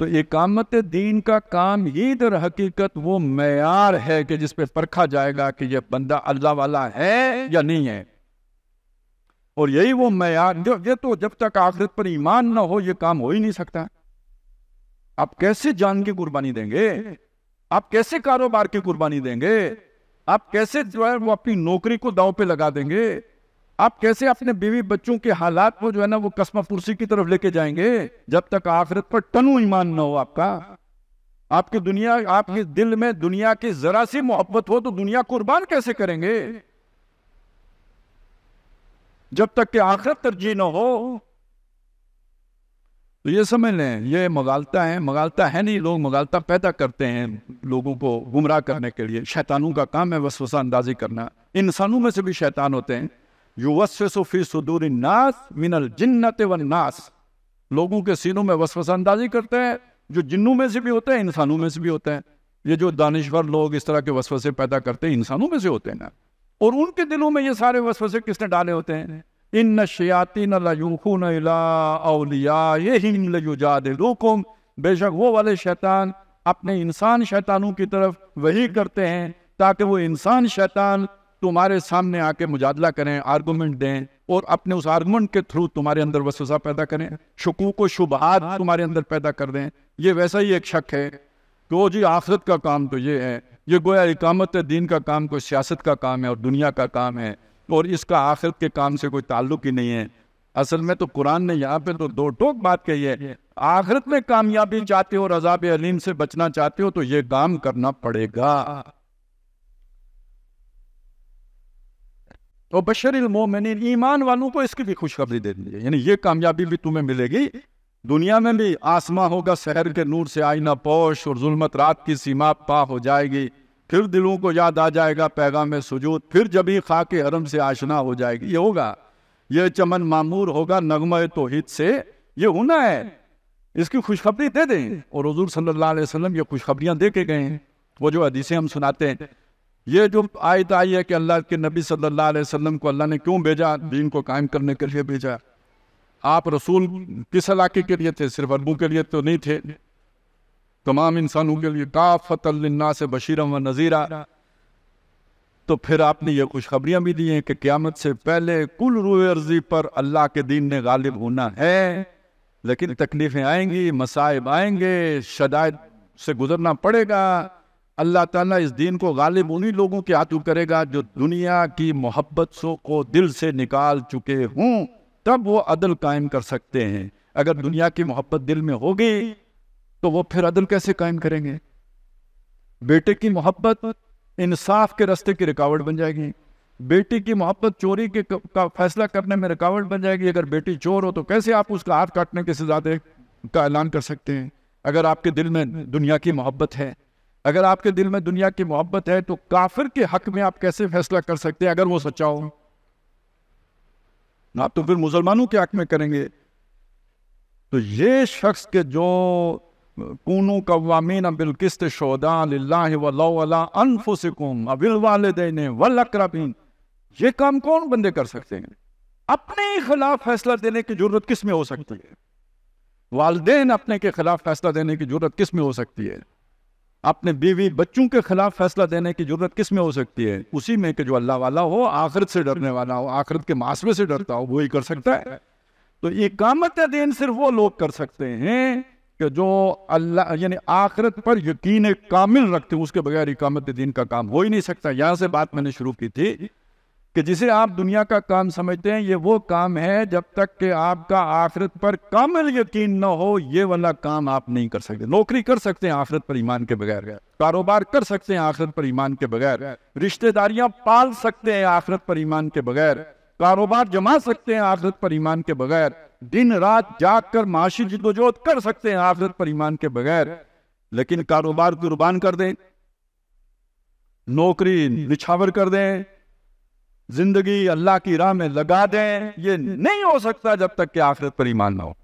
S1: तो इकामत दीन का काम ही दर हकीकत वो मैार है कि जिस पे परखा जाएगा कि यह बंदा अल्लाह वाला है या नहीं है और यही वो मैार ये तो जब तक आखिरत पर ईमान ना हो ये काम हो ही नहीं सकता आप कैसे जान की कुर्बानी देंगे आप कैसे कारोबार की कुर्बानी देंगे आप कैसे जो है वो अपनी नौकरी को दाव पे लगा देंगे आप कैसे अपने बीवी बच्चों के हालात को जो है ना वो कस्मा पुरसी की तरफ लेके जाएंगे जब तक आखिरत पर टनु ईमान ना हो आपका आपकी दुनिया आपके दिल में दुनिया की जरा सी मोहब्बत हो तो दुनिया कुर्बान कैसे करेंगे जब तक कि आखिरत तरजीह ना हो तो ये समझ लें ये मगालता है मगालता है नहीं लोग मगालता पैदा करते हैं लोगों को गुमराह करने के लिए शैतानों का काम है वसवसा अंदाजी करना इंसानों में से भी शैतान होते हैं सुदूरी नास मिनल व लोगों के सीनों में वसवसा अंदाजी करते हैं जो जिन्नों में से भी होते हैं इंसानों में से भी होते हैं ये जो दानश्वर लोग इस तरह के वसवसे पैदा करते हैं इंसानों में से होते हैं ना और उनके दिलों में ये सारे वसवसे किसने डाले होते हैं इन न शयाती न लयूखू अलिया ये हिंगुम बेशक वो वाले शैतान अपने इंसान शैतानों की तरफ वही करते हैं ताकि वो इंसान शैतान तुम्हारे सामने आके मुजादला करें आर्गूमेंट दें और अपने उस आर्गूमेंट के थ्रू तुम्हारे अंदर वसूसा पैदा करें शकूक को शुबहात तुम्हारे अंदर पैदा कर दें ये वैसा ही एक शक है कि वो तो जी आखिरत का काम तो ये है ये गोया इकामत दीन का काम कोई सियासत का काम है और दुनिया का काम है और इसका आखिरत के काम से कोई ताल्लुक ही नहीं है असल में तो कुरान ने यहाँ पे तो दो टोक बात कही है आखिरत में कामयाबी चाहते हो और अजाब अलीम से बचना चाहते हो तो ये काम करना पड़ेगा हाँ। और बशर मोमिन ईमान वालों को इसकी भी खुशखबरी दे दी है यानी ये कामयाबी भी तुम्हें मिलेगी दुनिया में भी आसमां होगा शहर के नूर से आईना पोश और जुलमत रात की सीमा पा हो जाएगी फिर दिलों को याद आ जाएगा पैगाम सजूद फिर जब ही खा के हरम से आशना हो जाएगी ये होगा ये चमन मामूर होगा तो हित से ये होना है इसकी खुशखबरी दे दें और हजूर सल्लल्लाहु ये खुशखबरियाँ दे के गए हैं वो जो अदीसें हम सुनाते हैं ये जो आयत आई है कि अल्लाह के नबी सल्लल्लाहु अलैहि वसल्लम को अल्लाह ने क्यों भेजा दीन को कायम करने के लिए भेजा आप रसूल किस इलाके के लिए थे सिर्फ अरबू के लिए तो नहीं थे तमाम इंसानों के लिए काफत से बशीरम व नज़ीरा तो फिर आपने ये खुशखबरियाँ भी दी हैं कि क़्यामत से पहले कुल रूए अर्जी पर अल्लाह के दीन ने गालिब होना है लेकिन तकलीफ़ें आएंगी मसाइब आएंगे शदायद से गुजरना पड़ेगा अल्लाह ताला इस दीन को गालिब उन्हीं लोगों के हाथों करेगा जो दुनिया की मोहब्बत को दिल से निकाल चुके हों तब वो अदल कायम कर सकते हैं अगर दुनिया की मोहब्बत दिल में होगी तो वो फिर अदल कैसे कायम करेंगे बेटे की मोहब्बत इंसाफ के रास्ते की रुकावट बन जाएगी बेटी की मोहब्बत चोरी के का फैसला करने में रुकावट बन जाएगी अगर बेटी चोर हो तो कैसे आप उसका हाथ काटने के सजाते का ऐलान कर सकते हैं अगर आपके दिल में दुनिया की मोहब्बत है अगर आपके दिल में दुनिया की मोहब्बत है तो काफिर के हक में आप कैसे फैसला कर सकते हैं अगर वो सच्चा हो आप तो फिर मुसलमानों के हक में करेंगे तो ये शख्स के जो कूनू कवामीन बिलकिस्त अनफुसकुम अबिल वालदेन ये काम कौन बंदे कर सकते हैं अपने खिलाफ फैसला देने की जरूरत किस में हो सकती है वालदेन अपने के खिलाफ फैसला देने की जरूरत किस में हो सकती है अपने बीवी बच्चों के खिलाफ फैसला देने की जरूरत किस में हो सकती है उसी में कि जो अल्लाह वाला हो आखिरत से डरने वाला हो आखिरत के मासवे से डरता हो वही कर सकता है तो इकामत दिन सिर्फ वो लोग कर सकते हैं कि जो अल्लाह यानी आखिरत पर यकीन कामिल रखते उसके बगैर इकामत दिन का काम हो ही नहीं सकता यहां से बात मैंने शुरू की थी कि जिसे आप दुनिया का काम समझते हैं ये वो काम है जब तक कि आपका आखिरत पर कामल यकीन ना हो ये वाला काम आप नहीं कर सकते नौकरी कर सकते हैं आखिरत पर ईमान के बगैर कारोबार कर सकते हैं आखिरत पर ईमान के बगैर रिश्तेदारियां पाल सकते हैं आखिरत पर ईमान के बगैर कारोबार जमा सकते हैं आखिरत पर ईमान के बगैर दिन रात जाग कर माशी जिदोजोद कर सकते हैं आखिरत पर ईमान के बगैर लेकिन कारोबार कुर्बान कर दें नौकरी निछावर कर दें जिंदगी अल्लाह की राह में लगा दें ये नहीं हो सकता जब तक कि आखिरत पर ईमान ना हो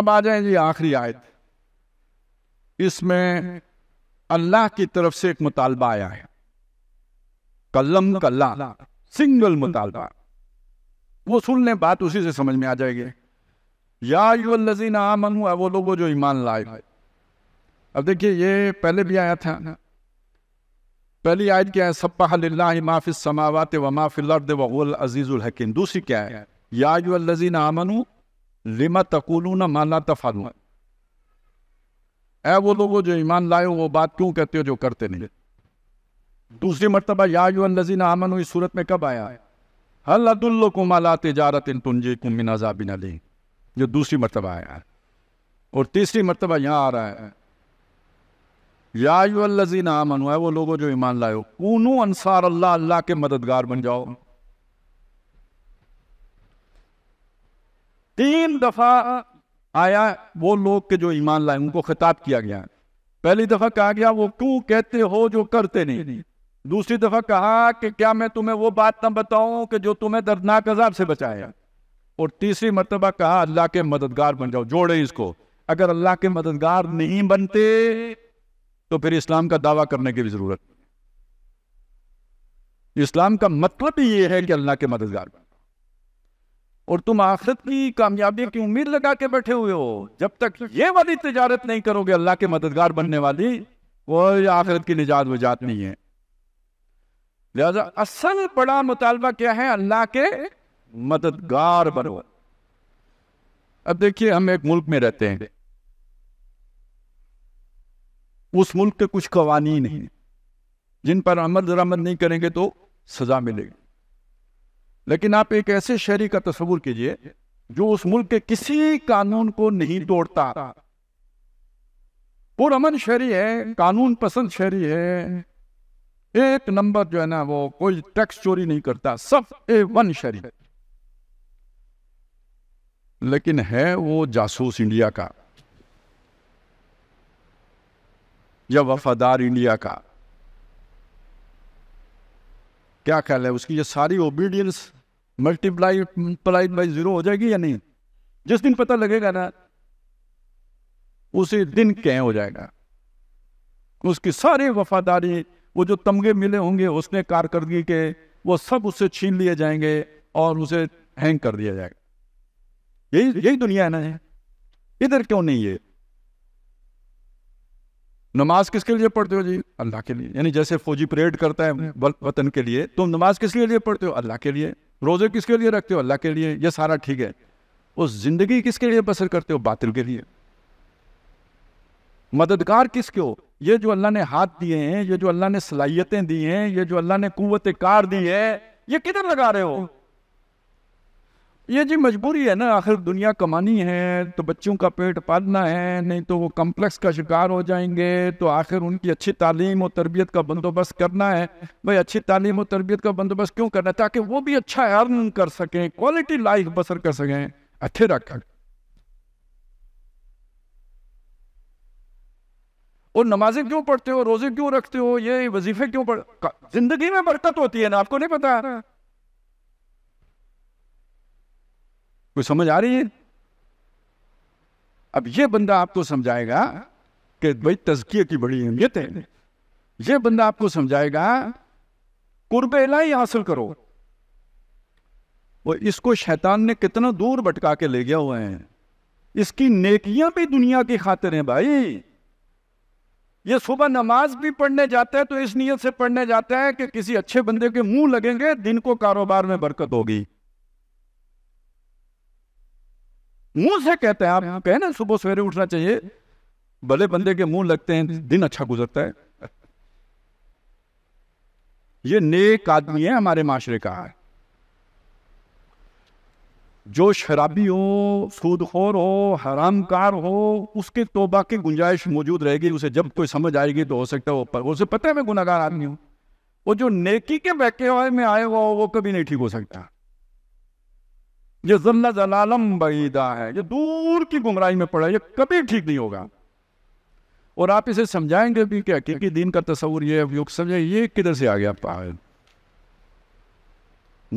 S1: अब आ जाए जी आखिरी आयत इसमें अल्लाह की तरफ से एक मुतालबा आया है कलम कल्ला सिंगल मुतालबा वो सुन लें बात उसी से समझ में आ जाएगी या युवलजीन लजीना हुआ वो लोगों जो ईमान लाए अब देखिए ये पहले भी आया था पहली आयत क्या है सब्बाह माफिस समावत व माफिलर्द वल अजीज़ुल हकीम दूसरी क्या है याजुअलजीन आमनु लिमा न माना तफालू ए वो लोगों जो ईमान लाए हो वो बात क्यों कहते हो जो करते नहीं दूसरी मरतबा याजुअलजीन आमन इस सूरत में कब आया हल अदुल्लो को माला तजारत इन तुंजी कुमिन अजाबिन अली जो दूसरी मरतबा आया और तीसरी मरतबा यहाँ आ रहा है याजी नामन है वो लोगों जो ईमान लाए हो कूनू अनसार अल्लाह अल्लाह के मददगार बन जाओ तीन दफा आया वो लोग के जो ईमान लाए उनको खिताब किया गया पहली दफा कहा गया वो क्यों कहते हो जो करते नहीं दूसरी दफा कहा कि क्या मैं तुम्हें वो बात ना बताऊं कि जो तुम्हें दर्दनाक अजाब से बचाया और तीसरी मरतबा कहा अल्लाह के मददगार बन जाओ जोड़े इसको अगर अल्लाह के मददगार नहीं बनते तो फिर इस्लाम का दावा करने की भी ज़रूरत इस्लाम का मतलब ही यह है कि अल्लाह के मददगार बन और तुम आखिरत की कामयाबी की उम्मीद लगा के बैठे हुए हो जब तक ये वाली तजारत नहीं करोगे अल्लाह के मददगार बनने वाली वो आखिरत की निजात वजात नहीं है लिहाजा असल बड़ा मुतालबा क्या है अल्लाह के मददगार बनो अब देखिए हम एक मुल्क में रहते हैं उस मुल्क के कुछ कवानी नहीं जिन पर अमल दरामद नहीं करेंगे तो सजा मिलेगी लेकिन आप एक ऐसे शहरी का तस्वूर कीजिए जो उस मुल्क के किसी कानून को नहीं तोड़ता पुरमन शहरी है कानून पसंद शहरी है एक नंबर जो है ना वो कोई टैक्स चोरी नहीं करता सब ए वन शहरी लेकिन है वो जासूस इंडिया का या वफादार इंडिया का क्या ख्याल है उसकी ये सारी obedience multiply plied by zero हो जाएगी या नहीं जिस दिन पता लगेगा ना उसी दिन कह हो जाएगा उसकी सारी वफादारी वो जो तमगे मिले होंगे उसने कारकर्दगी के वो सब उससे छीन लिए जाएंगे और उसे हैंग कर दिया जाएगा यही यही दुनिया है ना इधर क्यों नहीं है नमाज किसके लिए पढ़ते हो जी अल्लाह के लिए यानी जैसे फौजी परेड करता है वतन के लिए तुम नमाज किसके लिए पढ़ते हो अल्लाह के लिए रोज़े किसके लिए रखते हो अल्लाह के लिए ये सारा ठीक है वो ज़िंदगी किसके लिए बसर करते हो बातिल के लिए मददगार किसके हो ये जो अल्लाह ने हाथ दिए हैं ये जो अल्लाह ने सलाहियतें दी हैं ये जो अल्लाह ने कुत कार दी है ये किधर लगा रहे हो ये जी मजबूरी है ना आखिर दुनिया कमानी है तो बच्चों का पेट पालना है नहीं तो वो कम्प्लेक्स का शिकार हो जाएंगे तो आखिर उनकी अच्छी तालीम और तरबियत का बंदोबस्त करना है भाई अच्छी तालीम और तरबियत का बंदोबस्त क्यों करना है ताकि वो भी अच्छा अर्न कर सकें क्वालिटी लाइफ बसर कर सकें अच्छे रखकर और नमाजें क्यों पढ़ते हो रोजे क्यों रखते हो ये वजीफे क्यों पढ़ जिंदगी में बरकत होती है ना आपको नहीं पता आ कोई समझ आ रही है अब ये बंदा आपको समझाएगा कि भाई तजकिए की बड़ी अहमियत है ये बंदा आपको समझाएगा कुर्ब इलाही हासिल करो वो इसको शैतान ने कितना दूर भटका के ले गया हुए हैं इसकी नेकियां भी दुनिया की खातिर हैं भाई ये सुबह नमाज भी पढ़ने जाते हैं तो इस नियत से पढ़ने जाते हैं कि किसी अच्छे बंदे के मुंह लगेंगे दिन को कारोबार में बरकत होगी मुंह से कहते हैं आप कहें ना सुबह सवेरे उठना चाहिए भले बंदे के मुंह लगते हैं दिन अच्छा गुजरता है ये नेक आदमी है हमारे माशरे का है जो शराबी हो सूदखोर हो हरामकार हो उसके तोबा की गुंजाइश मौजूद रहेगी उसे जब कोई समझ आएगी तो हो सकता है वो पर, उसे पता है मैं गुनागार आदमी हूं वो जो नेकी के बहके में आए हुआ वो कभी नहीं ठीक हो सकता ये जल्ला जलालम बईदा है ये दूर की गुमराही में पड़ा है ये कभी ठीक नहीं होगा और आप इसे समझाएंगे भी कि हकीकी दीन का तस्वूर ये अभियोग समझे ये किधर से आ गया पागल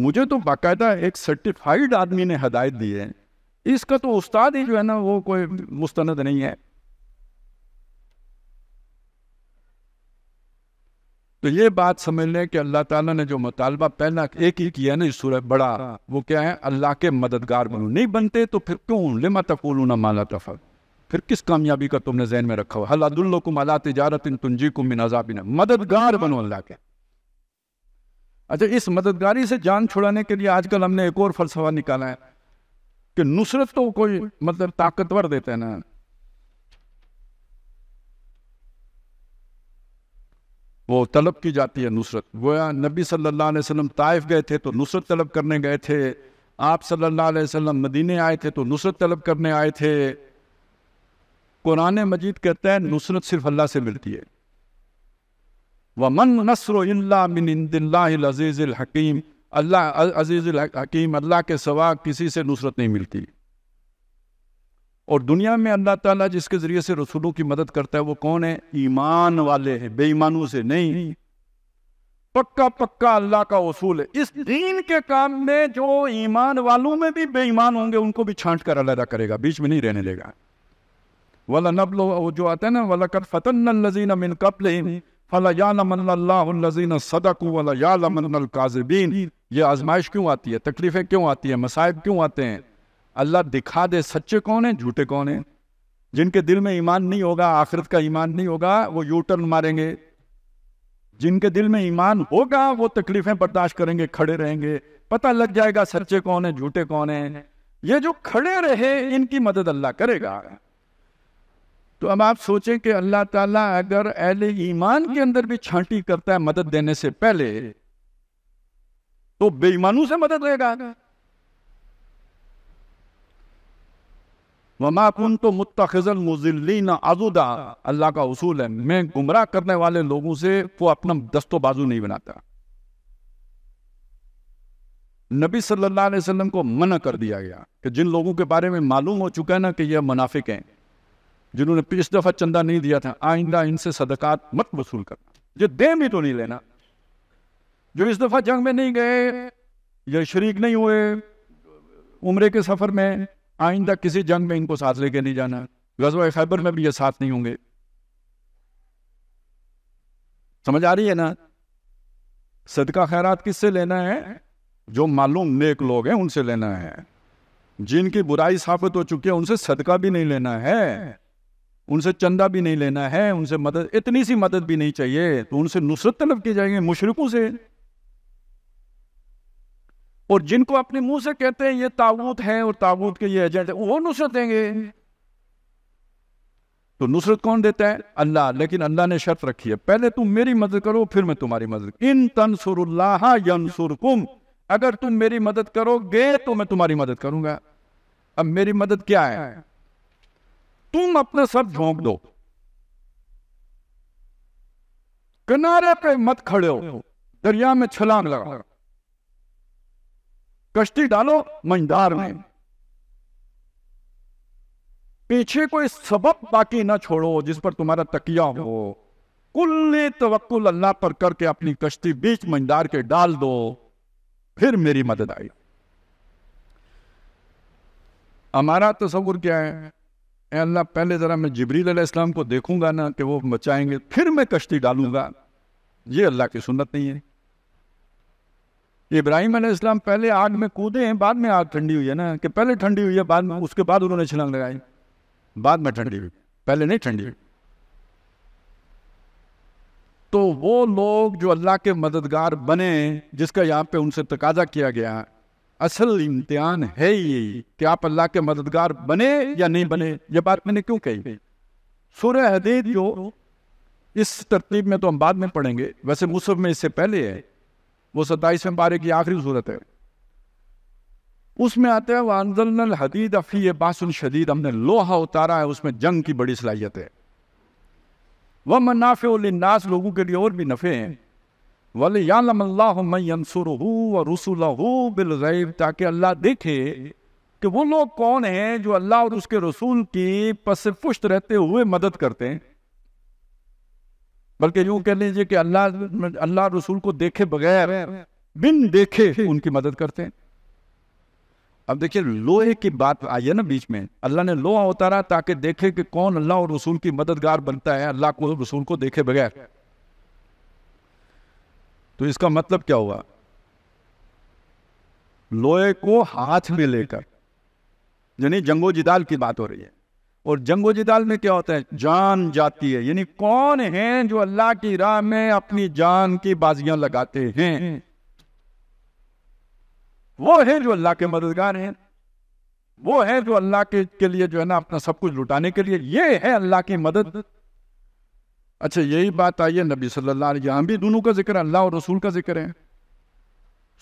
S1: मुझे तो बाकायदा एक सर्टिफाइड आदमी ने हदायत दी है इसका तो उस्ताद ही जो है ना वो कोई मुस्तंद नहीं है तो ये बात समझ लें कि अल्लाह ताला ने जो मुतालबा पहला एक ही किया ना सूरह बड़ा हाँ। वो क्या है अल्लाह के मददगार बनो नहीं बनते तो फिर क्यों लिमा ना माला तफर फिर किस कामयाबी का तुमने जहन में रखा हुआ को अला तजारत इन तुंजी को मिन अजाबिन मददगार बनो अल्लाह के अच्छा इस मददगारी से जान छुड़ाने के लिए आजकल हमने एक और फलसफा निकाला है कि नुसरत तो कोई मतलब ताकतवर देते हैं ना वो तलब की जाती है नुसरत गोया नबी सल्ला वसम ताइफ गए थे तो नुसरत तलब करने गए थे आप सल्ला वसम मदीने आए थे तो नुसरत तलब करने आए थे कुरान मजीद कहते हैं नुसरत सिर्फ अल्लाह से मिलती है व मन नसर अजीज़ हकीम अल्लाह अजीज़ हकीम अल्लाह के सवा किसी से नुसरत नहीं मिलती और दुनिया में अल्लाह ताला जिसके ज़रिए से रसूलों की मदद करता है वो कौन है ईमान वाले हैं बेईमानों से नहीं पक्का पक्का अल्लाह का उसूल है इस दीन के काम में जो ईमान वालों में भी बेईमान होंगे उनको भी छांट कर अलहदा करेगा बीच में नहीं रहने देगा वाला नबल वो जो आता है ना वाला कर फतन लजीन मिन कपल फला याजीन सदक वाला काजबीन ये आजमाइश क्यों आती है तकलीफ़ें क्यों आती है मसाइब क्यों आते हैं अल्लाह दिखा दे सच्चे कौन है झूठे कौन है जिनके दिल में ईमान नहीं होगा आखिरत का ईमान नहीं होगा वो यू टर्न मारेंगे जिनके दिल में ईमान होगा वो तकलीफें बर्दाश्त करेंगे खड़े रहेंगे पता लग जाएगा सच्चे कौन है झूठे कौन है ये जो खड़े रहे इनकी मदद अल्लाह करेगा तो अब आप सोचें कि अल्लाह ताला अगर अहले ईमान के अंदर भी छांटी करता है मदद देने से पहले तो बेईमानों से मदद लेगा वमा कुन तो मुतखजन मुजिलीन आजुदा अल्लाह का उसूल है मैं गुमराह करने वाले लोगों से वो अपना दस्तो बाजू नहीं बनाता नबी सल्लल्लाहु अलैहि वसल्लम को मना कर दिया गया कि जिन लोगों के बारे में मालूम हो चुका है ना कि यह मुनाफिक हैं जिन्होंने पिछ दफ़ा चंदा नहीं दिया था आइंदा इनसे सदकात मत वसूल करना जो दे भी तो नहीं लेना जो इस दफ़ा जंग में नहीं गए या शरीक नहीं हुए उम्र के सफ़र में आइंदा किसी जंग में इनको साथ लेके नहीं जाना गजवा खैबर में भी ये साथ नहीं होंगे समझ आ रही है ना सदका खैरात किससे लेना है जो मालूम नेक लोग हैं उनसे लेना है जिनकी बुराई साबित हो चुकी है उनसे सदका भी नहीं लेना है उनसे चंदा भी नहीं लेना है उनसे मदद इतनी सी मदद भी नहीं चाहिए तो उनसे नुसरत तलब की जाएंगे मुशरकों से और जिनको अपने मुंह से कहते हैं ये ताबूत हैं और ताबूत के ये एजेंट हैं वो नुसरत देंगे तो नुसरत कौन देता है अल्लाह लेकिन अल्लाह ने शर्त रखी है पहले तुम मेरी मदद करो फिर मैं तुम्हारी मदद इन तनसुर अगर तुम मेरी मदद करोगे तो मैं तुम्हारी मदद करूंगा अब मेरी मदद क्या है तुम अपना सर झोंक दो किनारे पे मत खड़े हो दरिया में छलांग लगा कश्ती डालो मंझदार में पीछे कोई सबब बाकी ना छोड़ो जिस पर तुम्हारा तकिया हो कुल्ले तवक्कुल अल्लाह पर करके अपनी कश्ती बीच मंझदार के डाल दो फिर मेरी मदद आई हमारा तस्वुर क्या है अल्लाह पहले ज़रा मैं जबरील इस्लाम को देखूंगा ना कि वो बचाएंगे फिर मैं कश्ती डालूंगा ये अल्लाह की सुन्नत नहीं है इब्राहिम अलैहिस्सलाम पहले आग में कूदे हैं बाद में आग ठंडी हुई है ना कि पहले ठंडी हुई है बाद में उसके बाद उन्होंने छलांग लगाई बाद में ठंडी हुई पहले नहीं ठंडी हुई तो वो लोग जो अल्लाह के मददगार बने जिसका यहाँ पे उनसे तकाजा किया गया असल इम्तिहान है ही कि आप अल्लाह के मददगार बने या नहीं बने ये बात मैंने क्यों कही सूर्य हदीद जो इस तरतीब में तो हम बाद में पढ़ेंगे वैसे मुसफ में इससे पहले है वो सत्ताईसवें पारे की आखिरी सूरत है उसमें आते हैं वानजल हदीद अफ़ी बासन शदीद हमने लोहा उतारा है उसमें जंग की बड़ी सलाहियत है वह उन्नास लोगों के लिए और भी नफ़े हैं वल यामसुर व बिल गैब ताकि अल्लाह देखे कि वो लोग कौन हैं जो अल्लाह और उसके रसूल की पस पुश्त रहते हुए मदद करते हैं बल्कि यूं कह लीजिए कि अल्लाह अल्लाह रसूल को देखे बगैर बिन देखे उनकी मदद करते हैं अब देखिए लोहे की बात आई है ना बीच में अल्लाह ने लोहा उतारा ताकि देखे कि कौन अल्लाह और रसूल की मददगार बनता है अल्लाह को रसूल को देखे बगैर तो इसका मतलब क्या हुआ लोहे को हाथ में लेकर यानी जंगो जिदाल की बात हो रही है और जंगो जिदाल में क्या होता है जान जाती है यानी कौन है जो अल्लाह की राह में अपनी जान की बाजियां लगाते हैं वो है जो अल्लाह के मददगार हैं वो है जो अल्लाह के, के लिए जो है ना अपना सब कुछ लुटाने के लिए ये है अल्लाह की मदद अच्छा यही बात आई है नबी सल्लल्लाहु अलैहि वसल्लम भी दोनों का जिक्र अल्लाह और रसूल का जिक्र है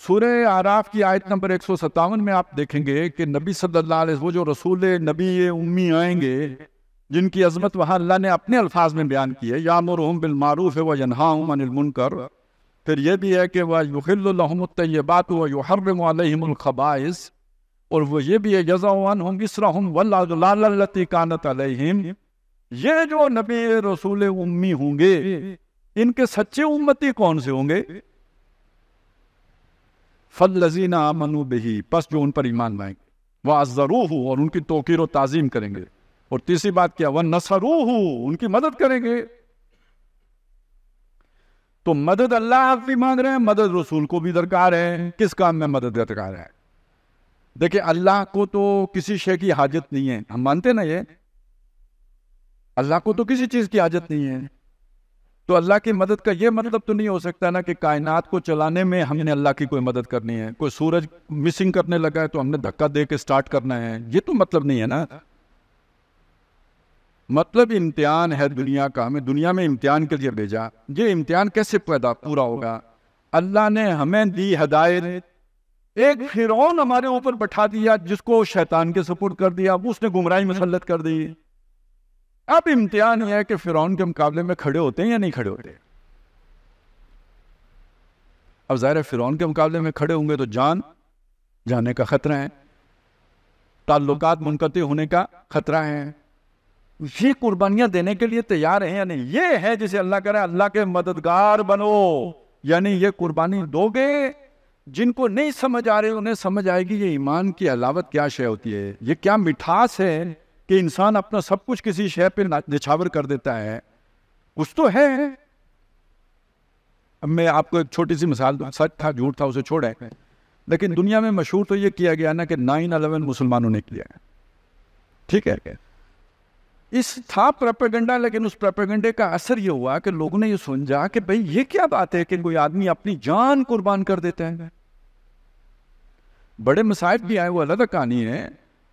S1: सूर्य आराफ की आयत नंबर एक सौ सत्तावन में आप देखेंगे कि नबी सल्लल्लाहु अलैहि वो जो रसूल नबी उम्मी आएंगे जिनकी अजमत वहाँ अल्लाह ने अपने अल्फाज में बयान किए या मरहम बिलमारूफ है व यनहाम अनिलमुनकर फिर यह भी है कि वह बात व युहरमखबाइस और वो ये भी है यज़ान हम इसरहम वल्लती कानत अलहिम ये जो नबी रसूल उम्मी होंगे इनके सच्चे उम्मती कौन से होंगे लजीना अमन बही पस जो उन पर ईमान लाएंगे वह अजरूह और उनकी तोकीर व तजीम करेंगे और तीसरी बात क्या वह हूँ उनकी मदद करेंगे तो मदद अल्लाह भी मांग रहे हैं मदद रसूल को भी दरकार है किस काम में मदद दरकार है देखिए अल्लाह को तो किसी शे की हाजत नहीं है हम मानते ना ये अल्लाह को तो किसी चीज़ की हाजत नहीं है तो अल्लाह की मदद का ये मतलब तो नहीं हो सकता ना कि कायनात को चलाने में हमने अल्लाह की कोई मदद करनी है कोई सूरज मिसिंग करने लगा है तो हमने धक्का दे के स्टार्ट करना है ये तो मतलब नहीं है ना मतलब इम्तिहान है दुनिया का हमें दुनिया में इम्तिहान के लिए भेजा ये इम्तिहान कैसे पैदा पूरा होगा अल्लाह ने हमें दी हदायत एक फिरौन हमारे ऊपर बैठा दिया जिसको शैतान के सपोर्ट कर दिया उसने गुमराह मसलत कर दी अब इम्तिहान यह है कि फिरौन के मुकाबले में खड़े होते हैं या नहीं खड़े होते अब ज़ाहिर है फिरौन के मुकाबले में खड़े होंगे तो जान जाने का ख़तरा है ताल्लुक मुनकत होने का ख़तरा है ये कुर्बानियां देने के लिए तैयार है यानी ये है जिसे अल्लाह कह करे अल्लाह के मददगार बनो यानी ये कुर्बानी दोगे जिनको नहीं समझ आ रही उन्हें समझ आएगी ये ईमान की अलावत क्या शय होती है ये क्या मिठास है कि इंसान अपना सब कुछ किसी शय पर निछावर कर देता है कुछ तो है अब मैं आपको एक छोटी सी मिसाल दूँ सच था झूठ था उसे छोड़े लेकिन दुनिया में मशहूर तो ये किया गया ना कि नाइन अलेवन मुसलमानों ने किया है ठीक है इस था प्रपेगंडा लेकिन उस प्रपेगंडे का असर ये हुआ कि लोगों ने ये समझा कि भाई ये क्या बात है कि कोई आदमी अपनी जान कुर्बान कर देते हैं बड़े मसाइब भी आए वो अलग कहानी है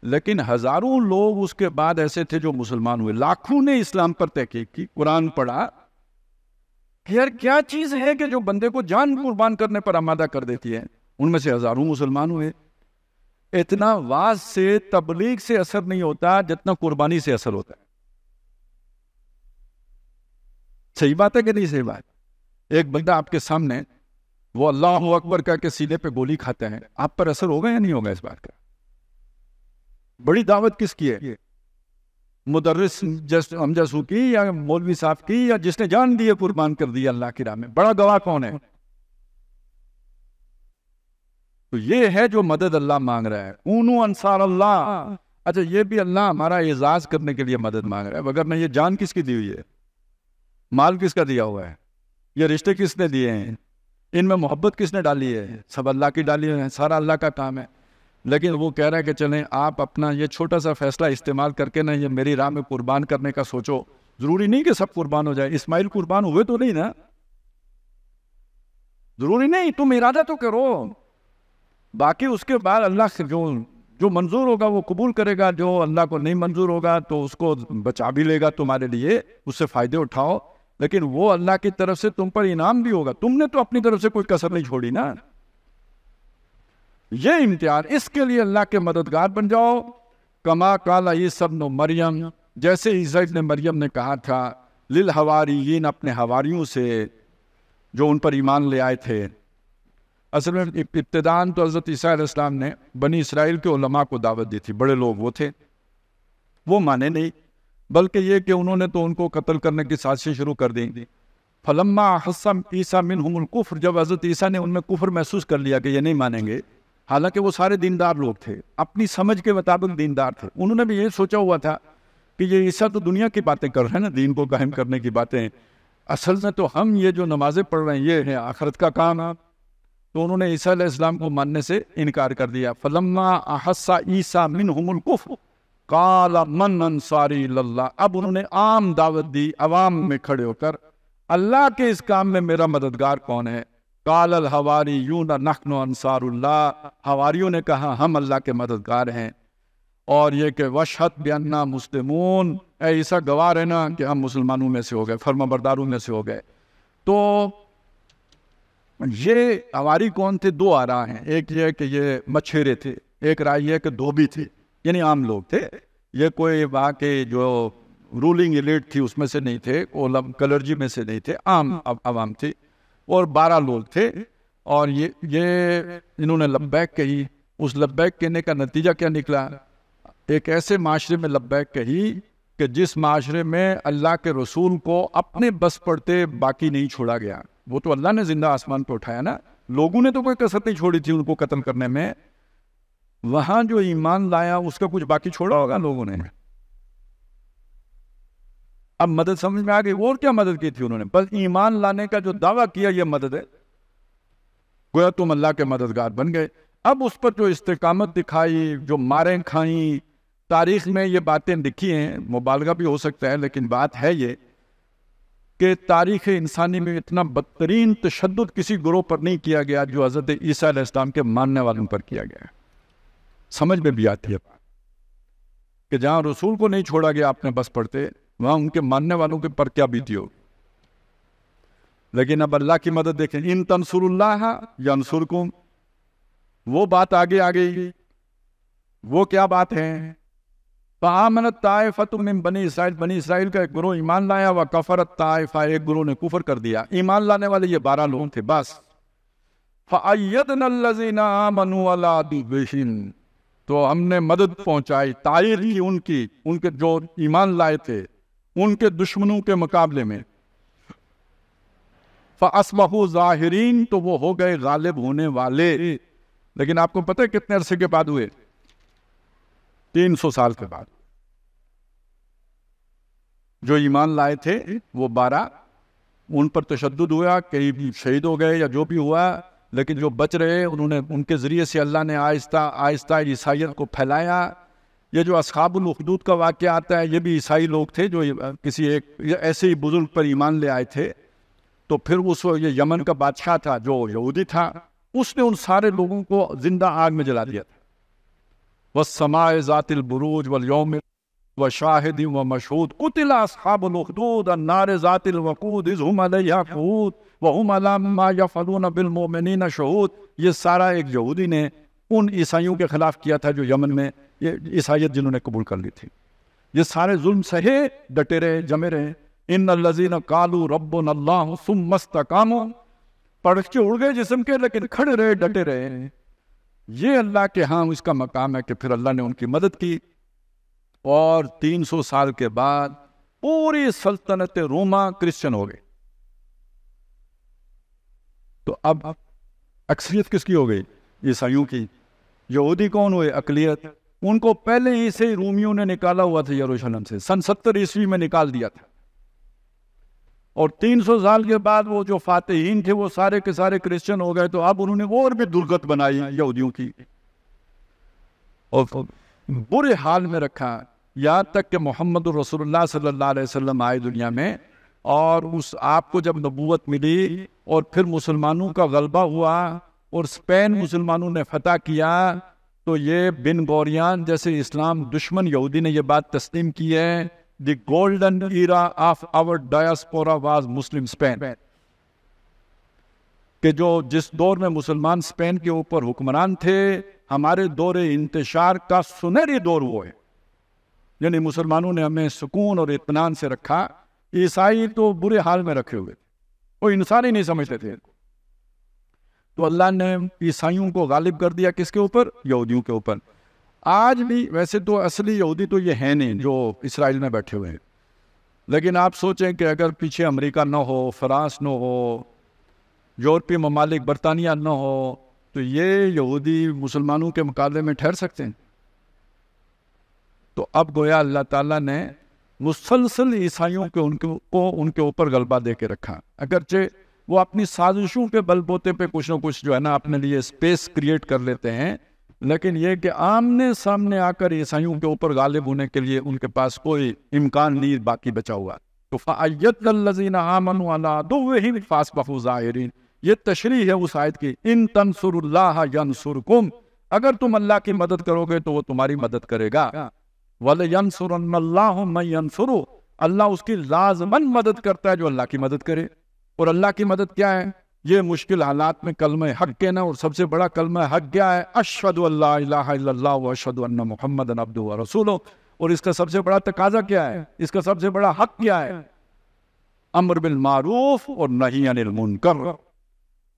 S1: लेकिन हजारों लोग उसके बाद ऐसे थे जो मुसलमान हुए लाखों ने इस्लाम पर तहकीक की कुरान पढ़ा यार क्या चीज है कि जो बंदे को जान कुर्बान करने पर आमादा कर देती है उनमें से हजारों मुसलमान हुए इतना वाज से तबलीग से असर नहीं होता जितना कुर्बानी से असर होता है सही बात है कि नहीं सही बात एक बंदा आपके सामने वो अल्लाह अकबर कह के सीधे पे गोली खाते हैं आप पर असर होगा या नहीं होगा इस बात का बड़ी दावत किसकी है मुदर्रस जस्ट अमजसू की या मौलवी साहब की या जिसने जान दिए कुर्बान कर दिया अल्लाह की राह में बड़ा गवाह कौन है तो ये है जो मदद अल्लाह मांग रहा है ऊनू अंसार अल्लाह हाँ। अच्छा ये भी अल्लाह हमारा एजाज करने के लिए मदद मांग रहा है अगर मैं ये जान किसकी दी हुई है माल किसका दिया हुआ है ये रिश्ते किसने दिए हैं इनमें मोहब्बत किसने डाली है सब अल्लाह की डाली है सारा अल्लाह का काम है लेकिन वो कह रहा है कि चलें आप अपना ये छोटा सा फैसला इस्तेमाल करके ना ये मेरी राह में कुर्बान करने का सोचो ज़रूरी नहीं कि सब कुर्बान हो जाए इस्माइल कुर्बान हुए तो नहीं ना ज़रूरी नहीं तुम इरादा तो करो बाकी उसके बाद अल्लाह जो जो मंजूर होगा वो कबूल करेगा जो अल्लाह को नहीं मंजूर होगा तो उसको बचा भी लेगा तुम्हारे लिए उससे फ़ायदे उठाओ लेकिन वो अल्लाह की तरफ से तुम पर इनाम भी होगा तुमने तो अपनी तरफ से कोई कसर नहीं छोड़ी ना ये इम्तिहान इसके लिए अल्लाह के मददगार बन जाओ कमा काला ये सब नो मरियम जैसे ईसैफ ने मरियम ने कहा था लिल हवारी अपने हवारियों से जो उन पर ईमान ले आए थे असल में इब्तदान तो हज़रत ईसा ने बनी इसराइल के उलमा को दावत दी थी बड़े लोग वो थे वो माने नहीं बल्कि ये कि उन्होंने तो उनको कत्ल करने की साजिशें शुरू कर दी थी फलम्मा हसम ईसा मिन हमकुफ़र जब हज़रत ईसा ने उनमें कुफर महसूस कर लिया कि ये नहीं मानेंगे हालांकि वो सारे दीनदार लोग थे अपनी समझ के मुताबिक दीनदार थे उन्होंने भी ये सोचा हुआ था कि ये ईसा तो दुनिया की बातें कर रहे हैं ना दीन को कायम करने की बातें असल में तो हम ये जो नमाज़ें पढ़ रहे हैं ये हैं आखरत का काम आप तो उन्होंने ईसा इस्लाम को मानने से इनकार कर दिया फलम्मा अहसा ईसा मिन हमकुफ काला मन अंसारी लल्ला अब उन्होंने आम दावत दी आवाम में खड़े होकर अल्लाह के इस काम में मेरा मददगार कौन है कालल हवारी न नखनो अनसारुल्ला हवारीयों ने कहा हम अल्लाह के मददगार हैं और ये कि वशहत बन्ना मुस्लिमून ऐसा गवाह रहना कि हम मुसलमानों में से हो गए फर्मा बरदारों में से हो गए तो ये हवारी कौन थे दो आ रहा हैं एक ये कि ये मछेरे थे एक राय ये कि धोबी थे यानी आम लोग थे ये कोई वहाँ के जो रूलिंग एलिट थी उसमें से नहीं थे कलर्जी में से नहीं थे आम अवाम थी और बारह लोग थे हम्म। और ये ये इन्होंने लब्बैक कही उस लब्बैक कहने का नतीजा क्या निकला एक ऐसे माशरे में लब्बैक कही कि जिस माशरे में अल्लाह के रसूल को अपने बस पड़ते बाकी नहीं छोड़ा गया वो तो अल्लाह ने जिंदा आसमान पर उठाया ना लोगों ने तो कोई कसर नहीं छोड़ी थी उनको कत्ल करने में वहां जो ईमान लाया उसका कुछ बाकी छोड़ा होगा लोगों ने अब मदद समझ में आ गई और क्या मदद की थी उन्होंने बस ईमान लाने का जो दावा किया यह मदद है गोया तुम अल्लाह के मददगार बन गए अब उस पर जो इस्तकामत दिखाई जो मारें खाई तारीख में ये बातें लिखी हैं मुबालगा भी हो सकता है लेकिन बात है ये कि तारीख इंसानी में इतना बदतरीन तशद किसी ग्रोह पर नहीं किया गया जो हज़रत ईसा इस्लाम के मानने वालों पर किया गया समझ में भी आती है कि जहां रसूल को नहीं छोड़ा गया आपने बस पढ़ते वहां उनके मानने वालों के पर क्या बीती हो लेकिन अब अल्लाह की मदद देखें इन तनसुरल्लाह या वो बात आगे आ गई वो क्या बात है बनी इसराइल बनी इसराइल का एक गुरु ईमान लाया व कफरत तायफा एक गुरु ने कुफर कर दिया ईमान लाने वाले ये बारह लोग थे बस तो हमने मदद पहुंचाई तारीर की उनकी उनके जो ईमान लाए थे उनके दुश्मनों के मुकाबले में फसमहू ज़ाहरीन तो वो हो गए गालिब होने वाले लेकिन आपको पता है कितने अरसे के बाद हुए तीन सौ साल के बाद जो ईमान लाए थे वो बारह उन पर तशद हुआ कई शहीद हो गए या जो भी हुआ लेकिन जो बच रहे उन्होंने उनके ज़रिए से अल्लाह ने आहिस्ता आहिस्ता ईसाइत को फैलाया ये जो असाबुल का वाक्य आता है ये भी ईसाई लोग थे जो किसी एक ऐसे ही बुज़ुर्ग पर ईमान ले आए थे तो फिर उस ये यमन का बादशाह था जो यहूदी था उसने उन सारे लोगों को जिंदा आग में जला दिया था वह समाय ज़ातिल बुरूज व योम व शाहिद व मशहूद कुतिला असहाबुल नार ज़ातिल वकूद इज हम अलहूद व हम शहूद ये सारा एक यहूदी ने उन ईसाइयों के ख़िलाफ़ किया था जो यमन में ये ईसाइत जिन्होंने कबूल कर ली थी ये सारे जुल्म सहे डटे रहे जमे रहे इन लजीन कालू रब नल्लाह सुम मस्त कामो पड़के उड़ गए जिसम के लेकिन खड़े रहे डटे रहे ये अल्लाह के हाँ इसका मकाम है कि फिर अल्लाह ने उनकी मदद की और 300 साल के बाद पूरी सल्तनत रोमा क्रिश्चियन हो गई तो अब अक्सरियत किसकी हो गई ईसाइयों की यहूदी कौन हुए अकलियत उनको पहले ही से रूमियों ने निकाला हुआ था यरूशलेम से सन सत्तर ईस्वी में निकाल दिया था और 300 साल के बाद वो जो फातेहीन थे वो सारे के सारे क्रिश्चियन हो गए तो अब उन्होंने और भी दुर्गत बनाई है यहूदियों की और बुरे हाल में रखा यहां तक कि मोहम्मद रसोल्ला सल्ला आए दुनिया में और उस आपको जब नबूत मिली और फिर मुसलमानों का गलबा हुआ और स्पेन मुसलमानों ने फतेह किया तो ये बिन गौरियान जैसे इस्लाम दुश्मन यहूदी ने यह बात तस्लीम की है the golden era of our diaspora was Muslim Spain के जो जिस दौर में मुसलमान स्पेन के ऊपर हुक्मरान थे हमारे दौर इंतशार का सुनहरी दौर वो है यानी मुसलमानों ने हमें सुकून और इतमान से रखा ईसाई तो बुरे हाल में रखे हुए थे वो इंसान ही नहीं समझते थे तो अल्लाह ने ईसाइयों को गालिब कर दिया किसके ऊपर यहूदियों के ऊपर आज भी वैसे तो असली यहूदी तो ये हैं नहीं जो इसराइल में बैठे हुए हैं लेकिन आप सोचें कि अगर पीछे अमेरिका ना हो फ्रांस न हो यूरोपीय ममालिक बरतानिया न हो तो ये यहूदी मुसलमानों के मुकाबले में ठहर सकते हैं तो अब गोया अल्लाह ताला ने मुसलसल ईसाइयों के उनके उनके ऊपर गलबा दे के रखा अगरचे वो अपनी साजिशों के बलबोते पे कुछ ना कुछ जो है ना अपने लिए स्पेस क्रिएट कर लेते हैं लेकिन ये कि आमने सामने आकर ईसाइयों के ऊपर गालिब होने के लिए उनके पास कोई इम्कान नहीं बाकी बचा हुआ तो फायदीन ये तशरी है उस आयत की इन तनसुर अगर तुम अल्लाह की मदद करोगे तो वो तुम्हारी मदद करेगा वल यनसुरल्लासुरु अल्लाह उसकी लाजमन मदद करता है जो अल्लाह की मदद करे और अल्लाह की मदद क्या है ये मुश्किल हालात में कलम हक के ना और सबसे बड़ा कलम हक क्या है अशद अशद मोहम्मद रसूलो और इसका सबसे बड़ा तकाजा क्या है इसका सबसे बड़ा हक क्या है अमर बिल मारूफ और नहीं अनिल मुनकर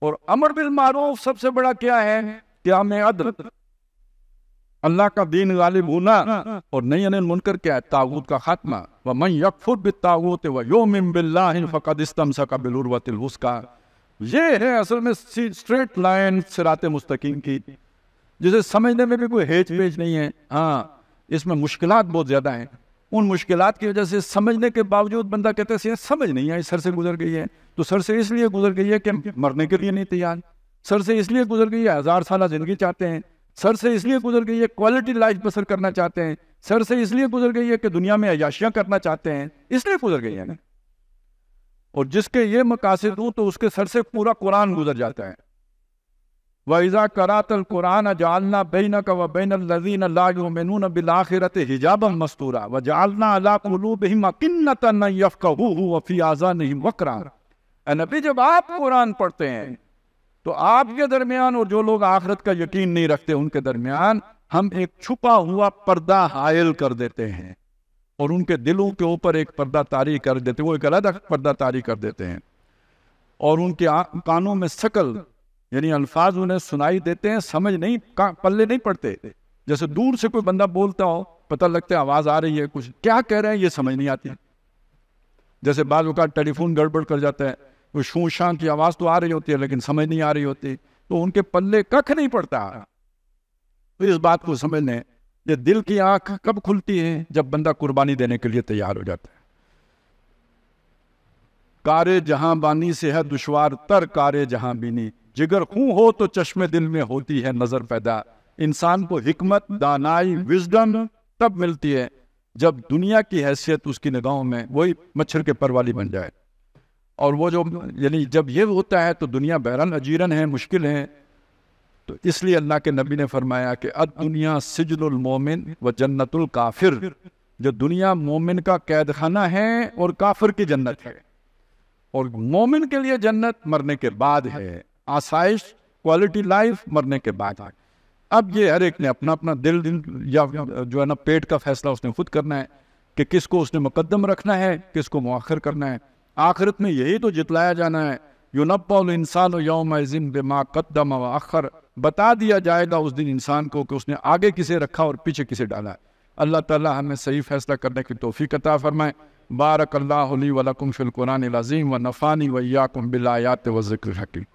S1: और अमर बिल मारूफ सबसे बड़ा क्या है क्या मैं अदरत अल्लाह का दीन गालिब होना हाँ, हाँ। और नई अनिल मुनकर क्या है ताबूत का खात्मा व मैं यकफुर वह तागूत व योमिन बिल्लाह फ़कद इस्तमसका बिलुरवतिल ये है असल में स्ट्रेट लाइन सिरात मुस्तकीम की जिसे समझने में भी कोई हेज पेच नहीं है हाँ इसमें मुश्किल बहुत ज़्यादा हैं उन मुश्किल की वजह से समझने के बावजूद बंदा कहते हैं समझ नहीं आई सर से गुजर गई है तो सर से इसलिए गुजर गई है कि मरने के लिए नहीं तैयार सर से इसलिए गुजर गई है हज़ार साल ज़िंदगी चाहते हैं सर से इसलिए गुजर गई है क्वालिटी लाइफ बसर करना चाहते हैं सर से इसलिए गुजर गई है कि दुनिया में अयाशियाँ करना चाहते हैं इसलिए गुजर गई है ना और जिसके ये मकासद हूँ तो उसके सर से पूरा कुरान गुजर जाता है वैज़ा करातल कुरान जालना बेन का व बेन लजीन लाजन बिलाखिरत हिजाब मस्तूरा व जालना अलाकिन्नत नहीं वफ़ी आज़ा नहीं वकरा नबी जब आप कुरान पढ़ते हैं तो आपके दरमियान और जो लोग आखरत का यकीन नहीं रखते उनके दरमियान हम एक छुपा हुआ पर्दा हायल कर देते हैं और उनके दिलों के ऊपर एक पर्दा तारी कर देते वो एक अलग पर्दा तारी कर देते हैं और उनके कानों में शकल यानी अल्फाज उन्हें सुनाई देते हैं समझ नहीं पल्ले नहीं पड़ते जैसे दूर से कोई बंदा बोलता हो पता लगता है आवाज़ आ रही है कुछ क्या कह रहे हैं ये समझ नहीं आती जैसे बाद टेलीफोन गड़बड़ कर जाता है वो शू शां की आवाज़ तो आ रही होती है लेकिन समझ नहीं आ रही होती तो उनके पल्ले कख नहीं पड़ता तो इस बात को समझ लें ये दिल की आंख कब खुलती है जब बंदा कुर्बानी देने के लिए तैयार हो जाता है कार्य जहां बानी से है दुशवार तर कार्य जहां बीनी जिगर खूं हो तो चश्मे दिल में होती है नजर पैदा इंसान को हिकमत दानाई विजडम तब मिलती है जब दुनिया की हैसियत उसकी निगाहों में वही मच्छर के पर वाली बन जाए और वो जो यानी जब ये होता है तो दुनिया बहरन अजीरन है मुश्किल है तो इसलिए अल्लाह के नबी ने फरमाया कि अब दुनिया सिजलमोमिन व जन्नतुल काफिर जो दुनिया मोमिन का कैद खाना है और काफिर की जन्नत है और मोमिन के लिए जन्नत मरने के बाद है आसाइश क्वालिटी लाइफ मरने के बाद है अब ये हर एक ने अपना अपना दिल या जो है ना पेट का फैसला उसने खुद करना है कि किसको उसने मुकदम रखना है किसको मौखर करना है आखिरत में यही तो जितलाया जाना है यूनबल इंसान यौम जिम बेमा कदम आखर बता दिया जाएगा उस दिन इंसान को कि उसने आगे किसे रखा और पीछे किसे डाला है अल्लाह ताला हमें सही फैसला करने की तोफ़ी अता फ़रमाए बारक अल्लाह वलकुम फ़िलकुरान अज़ीम व नफ़ानी वैयाकुम बिलायात व ज़िक्र हकीम